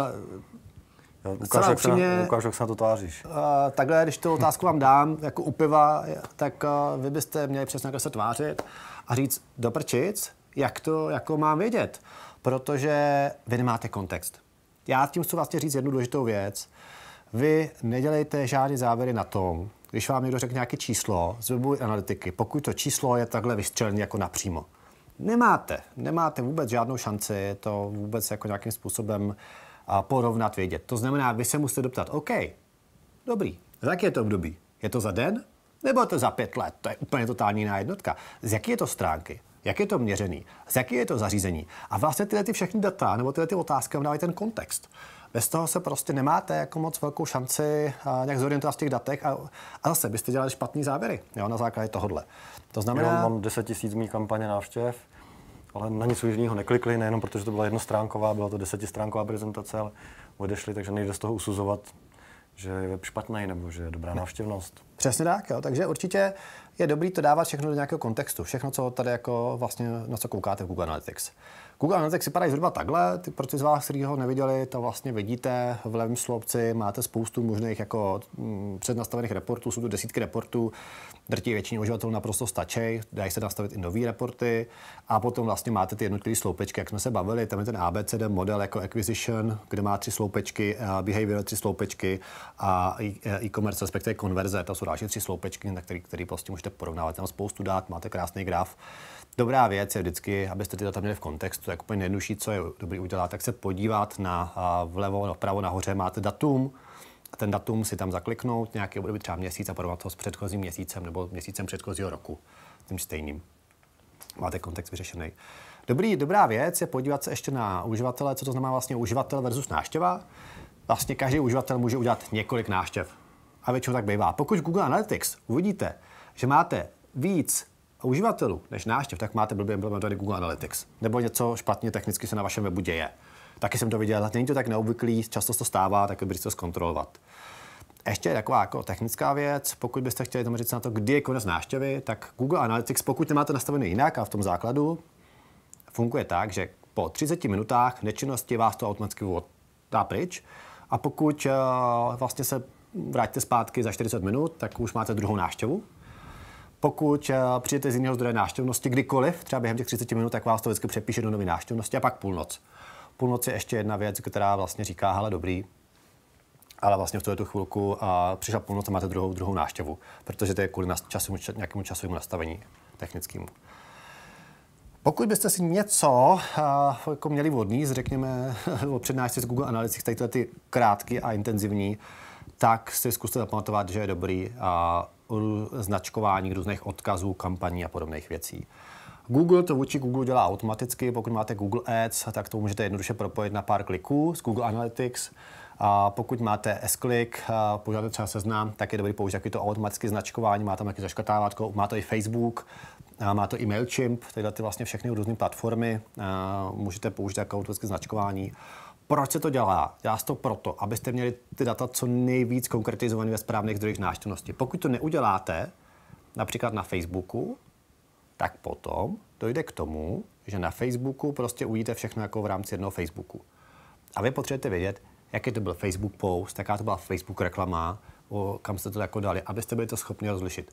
Ukáž, jak, upřímně, se na, ukáž, jak se na to tváříš. Uh, takhle, když tu otázku vám dám, jako u piva, tak uh, vy byste měli přesně se tvářit a říct do prčic, jak to jako mám vědět, protože vy nemáte kontext. Já tím chci vlastně říct jednu důležitou věc. Vy nedělejte žádné závěry na tom, když vám někdo řekne nějaké číslo z webové analytiky, pokud to číslo je takhle vystřelené jako napřímo. Nemáte, nemáte vůbec žádnou šanci to vůbec jako nějakým způsobem porovnat, vědět. To znamená, vy se musíte doptat, OK, dobrý, za jaké je to období? Je to za den? Nebo je to za pět let? To je úplně totální jiná jednotka. Z jaké je to stránky? Jak je to měřený? Z jaké je to zařízení? A vlastně tyhle ty všechny data nebo tyhle ty otázky vám dávají ten kontext. Bez toho se prostě nemáte jako moc velkou šanci eh, nějak zorientovat v těch datech a, a zase byste dělali špatný závěry jo, na základě tohohle. To znamená... Já mám 10 tisíc mých kampaně návštěv, ale na nic jiného neklikli, nejenom protože to byla jednostránková, byla to desetistránková prezentace, ale odešli, takže nejde z toho usuzovat, že je web špatný nebo že je dobrá návštěvnost. Přesně tak, jo. takže určitě je dobrý to dávat všechno do nějakého kontextu, všechno, co tady jako vlastně, na co koukáte v Google Analytics. Google Analytics vypadají zhruba takhle. Ty, pro ty z vás, kteří ho neviděli, to vlastně vidíte v levém sloupci. Máte spoustu možných jako m, mm, přednastavených reportů, jsou tu desítky reportů. Drtí většině uživatelů naprosto stačí, dají se nastavit i nové reporty. A potom vlastně máte ty jednotlivé sloupečky, jak jsme se bavili. Tam je ten ABCD model jako acquisition, kde má tři sloupečky, behavior tři sloupečky a e, e-commerce, respektive konverze. To jsou další tři sloupečky, na který, který prostě můžete porovnávat. Tam spoustu dát, máte krásný graf. Dobrá věc je vždycky, abyste ty data měli v kontextu, jak úplně nejjednodušší, co je dobrý udělat, tak se podívat na vlevo, napravo, nahoře máte datum, a ten datum si tam zakliknout, nějaký období třeba měsíc a porovnat ho s předchozím měsícem nebo měsícem předchozího roku, tím stejným. Máte kontext vyřešený. Dobrý, dobrá věc je podívat se ještě na uživatele, co to znamená vlastně uživatel versus náštěva. Vlastně každý uživatel může udělat několik náštěv. A většinou tak bývá. Pokud Google Analytics uvidíte, že máte víc uživatelů než návštěv, tak máte blbě implementovaný Google Analytics. Nebo něco špatně technicky se na vašem webu děje. Taky jsem to viděl, není to tak neobvyklý, často se to stává, tak byste to zkontrolovat. Ještě taková jako technická věc, pokud byste chtěli tomu říct na to, kdy je konec návštěvy, tak Google Analytics, pokud nemáte nastavený jinak a v tom základu, funguje tak, že po 30 minutách nečinnosti vás to automaticky dá pryč a pokud uh, vlastně se vrátíte zpátky za 40 minut, tak už máte druhou návštěvu, pokud eh, přijete z jiného zdroje návštěvnosti kdykoliv, třeba během těch 30 minut, tak vás to vždycky přepíše do nové návštěvnosti a pak půlnoc. Půlnoc je ještě jedna věc, která vlastně říká, hele dobrý, ale vlastně v tuto chvilku a eh, přišla půlnoc a máte druhou, druhou náštěvu, protože to je kvůli časovému, nějakému časovému nastavení technickému. Pokud byste si něco a, eh, jako měli vodní, řekněme [laughs] o přednášce z Google Analytics, tady ty krátké a intenzivní, tak si zkuste zapamatovat, že je dobrý a, značkování různých odkazů, kampaní a podobných věcí. Google to vůči Google dělá automaticky. Pokud máte Google Ads, tak to můžete jednoduše propojit na pár kliků z Google Analytics. A pokud máte S-Click, používáte třeba seznam, tak je dobrý použít taky to automatické značkování, má tam taky zaškrtávátko, má to i Facebook, má to i MailChimp, tyhle ty vlastně všechny různé platformy, a můžete použít jako automatické značkování. Proč se to dělá? Dělá se to proto, abyste měli ty data co nejvíc konkretizované ve správných zdrojích návštěvnosti. Pokud to neuděláte, například na Facebooku, tak potom dojde k tomu, že na Facebooku prostě uvidíte všechno jako v rámci jednoho Facebooku. A vy potřebujete vědět, jaký to byl Facebook post, jaká to byla Facebook reklama, kam jste to jako dali, abyste byli to schopni rozlišit.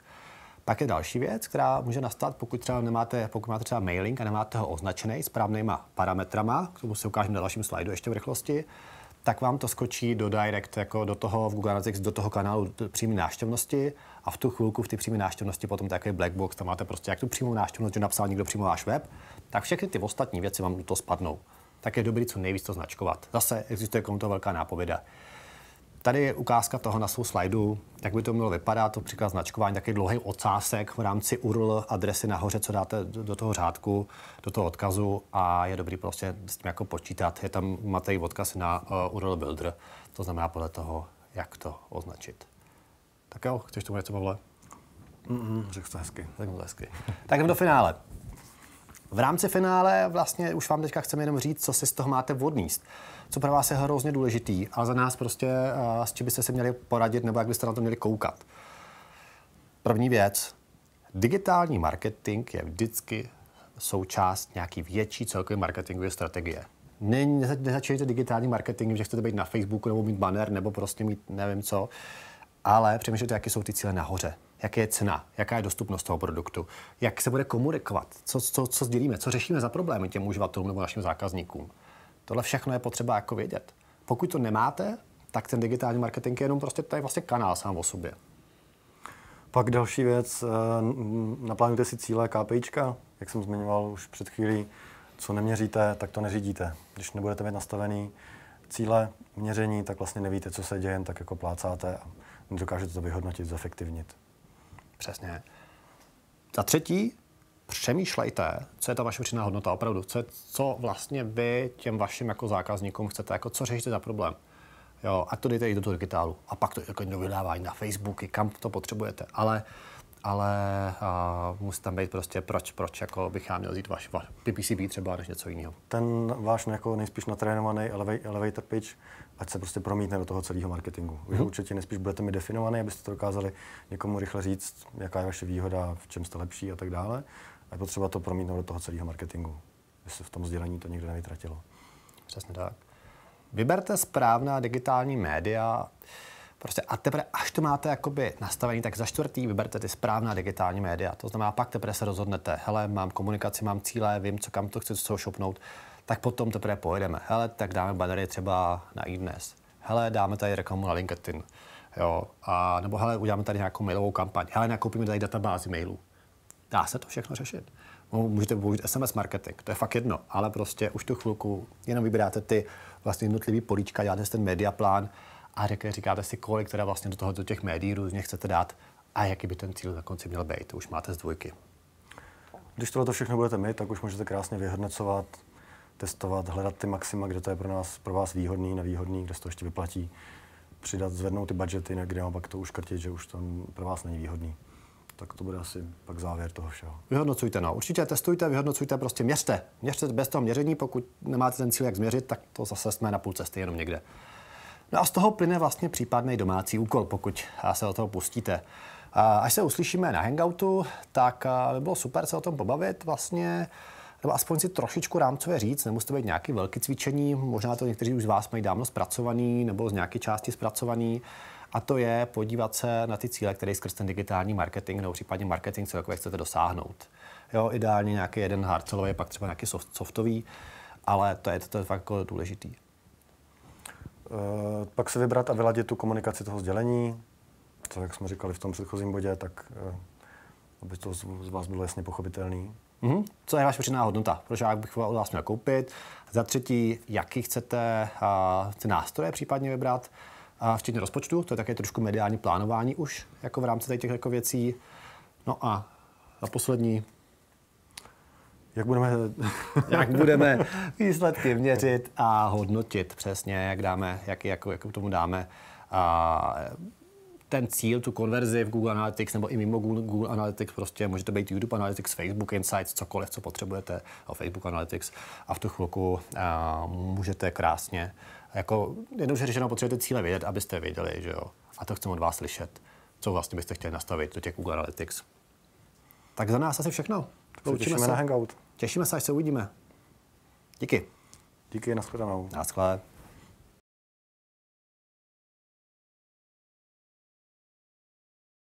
Pak je další věc, která může nastat, pokud třeba nemáte, pokud máte třeba mailing a nemáte ho označený správnýma parametrama, k tomu si ukážeme na dalším slajdu ještě v rychlosti, tak vám to skočí do direct, jako do toho v Google Analytics, do toho kanálu přímé návštěvnosti a v tu chvilku v ty přímé návštěvnosti potom takový black box, tam máte prostě jak tu přímou návštěvnost, že napsal někdo přímo váš web, tak všechny ty ostatní věci vám do toho spadnou. Tak je dobrý co nejvíc to značkovat. Zase existuje k tomu to velká nápověda. Tady je ukázka toho na svou slajdu, jak by to mělo vypadat, to příklad značkování, taky dlouhý ocásek v rámci URL adresy nahoře, co dáte do toho řádku, do toho odkazu a je dobrý prostě s tím jako počítat. Je tam, máte i odkaz na uh, URL builder, to znamená podle toho, jak to označit. Tak jo, chceš tomu něco, Pavle? mm hmm řekl to hezky. Řekl to hezky. tak jdeme do finále. V rámci finále vlastně už vám teďka chceme jenom říct, co si z toho máte odníst. Co pro vás je hrozně důležitý, a za nás prostě eh, s čím byste se měli poradit nebo jak byste na to měli koukat. První věc. Digitální marketing je vždycky součást nějaký větší celkové marketingové strategie. Ne, nezačínejte digitální marketing, že chcete být na Facebooku nebo mít banner nebo prostě mít nevím co, ale přemýšlejte, jaké jsou ty cíle nahoře jaké je cena, jaká je dostupnost toho produktu, jak se bude komunikovat, co, co, co sdělíme, co řešíme za problémy těm uživatelům nebo našim zákazníkům. Tohle všechno je potřeba jako vědět. Pokud to nemáte, tak ten digitální marketing je jenom prostě tady vlastně kanál sám o sobě. Pak další věc, eh, naplánujte si cíle KPIčka, jak jsem zmiňoval už před chvílí, co neměříte, tak to neřídíte. Když nebudete mít nastavený cíle měření, tak vlastně nevíte, co se děje, tak jako plácáte a dokážete to vyhodnotit, zefektivnit. Přesně. Za třetí, přemýšlejte, co je ta vaše přidaná hodnota opravdu, co, je, co vlastně vy těm vašim jako zákazníkům chcete, jako co řešíte za problém. Jo, a to dejte i do toho digitálu. A pak to jako do vydávání na Facebooky, kam to potřebujete. Ale, ale a, musí tam být prostě, proč, proč jako bych já měl vzít vaš, vaš PPCB třeba než něco jiného. Ten váš jako nejspíš natrénovaný elevator pitch ať se prostě promítne do toho celého marketingu. Vy hmm určitě nespíš budete mi definovaný, abyste to dokázali někomu rychle říct, jaká je vaše výhoda, v čem jste lepší a tak dále. A je potřeba to promítnout do toho celého marketingu, aby se v tom sdělení to nikdy nevytratilo. Přesně tak. Vyberte správná digitální média, prostě a teprve, až to máte jakoby nastavený, tak za čtvrtý vyberte ty správná digitální média. To znamená, pak teprve se rozhodnete, hele, mám komunikaci, mám cíle, vím, co kam to chci, co šopnout tak potom teprve pojedeme. Hele, tak dáme banery třeba na iDnes. Hele, dáme tady reklamu na LinkedIn. Jo, a nebo hele, uděláme tady nějakou mailovou kampaň. Hele, nakoupíme tady databázi mailů. Dá se to všechno řešit. Můžete použít SMS marketing, to je fakt jedno, ale prostě už tu chvilku jenom vybíráte ty vlastně jednotlivý políčka, děláte si ten media plán a řekne, říkáte si, kolik teda vlastně do toho do těch médií různě chcete dát a jaký by ten cíl na konci měl být. To už máte z dvojky. Když tohle všechno budete mít, tak už můžete krásně vyhodnocovat, testovat, hledat ty maxima, kde to je pro nás, pro vás výhodný, nevýhodný, kde se to ještě vyplatí, přidat, zvednout ty budgety, kde pak to uškrtit, že už to pro vás není výhodný tak to bude asi pak závěr toho všeho. Vyhodnocujte, no. Určitě testujte, vyhodnocujte, prostě měřte. Měřte bez toho měření, pokud nemáte ten cíl, jak změřit, tak to zase jsme na půl cesty jenom někde. No a z toho plyne vlastně případný domácí úkol, pokud se o toho pustíte. Až se uslyšíme na Hangoutu, tak eh, by bylo super se o tom pobavit vlastně nebo aspoň si trošičku rámcové říct, nemusí to být nějaké velké cvičení, možná to někteří už z vás mají dávno zpracovaný nebo z nějaké části zpracovaný, a to je podívat se na ty cíle, které skrz ten digitální marketing nebo případně marketing celkově chcete dosáhnout. Jo, ideálně nějaký jeden hardcelový, pak třeba nějaký soft, softový, ale to je, to je fakt jako důležitý. E, pak se vybrat a vyladit tu komunikaci toho sdělení, co, jak jsme říkali v tom předchozím bodě, tak e, aby to z, z vás bylo jasně pochopitelný. Mm-hmm. Co je vaše přidaná hodnota? Proč já bych vás měl koupit? Za třetí, jaký chcete uh, ty nástroje případně vybrat, uh, včetně rozpočtu, to je také trošku mediální plánování už jako v rámci těch jako věcí. No a za poslední, jak budeme, [laughs] jak budeme výsledky měřit a hodnotit přesně, jak dáme, jak, jak, jak tomu dáme a, ten cíl, tu konverzi v Google Analytics nebo i mimo Google, Google Analytics, prostě můžete být YouTube Analytics, Facebook Insights, cokoliv, co potřebujete o Facebook Analytics a v tu chvilku a, můžete krásně, jako jednoduše řečeno potřebujete cíle vědět, abyste věděli, že jo, a to chci od vás slyšet, co vlastně byste chtěli nastavit do těch Google Analytics. Tak za nás asi všechno. se těšíme se. na Hangout. Těšíme se, až se uvidíme. Díky. Díky, nashledanou. Nashledanou.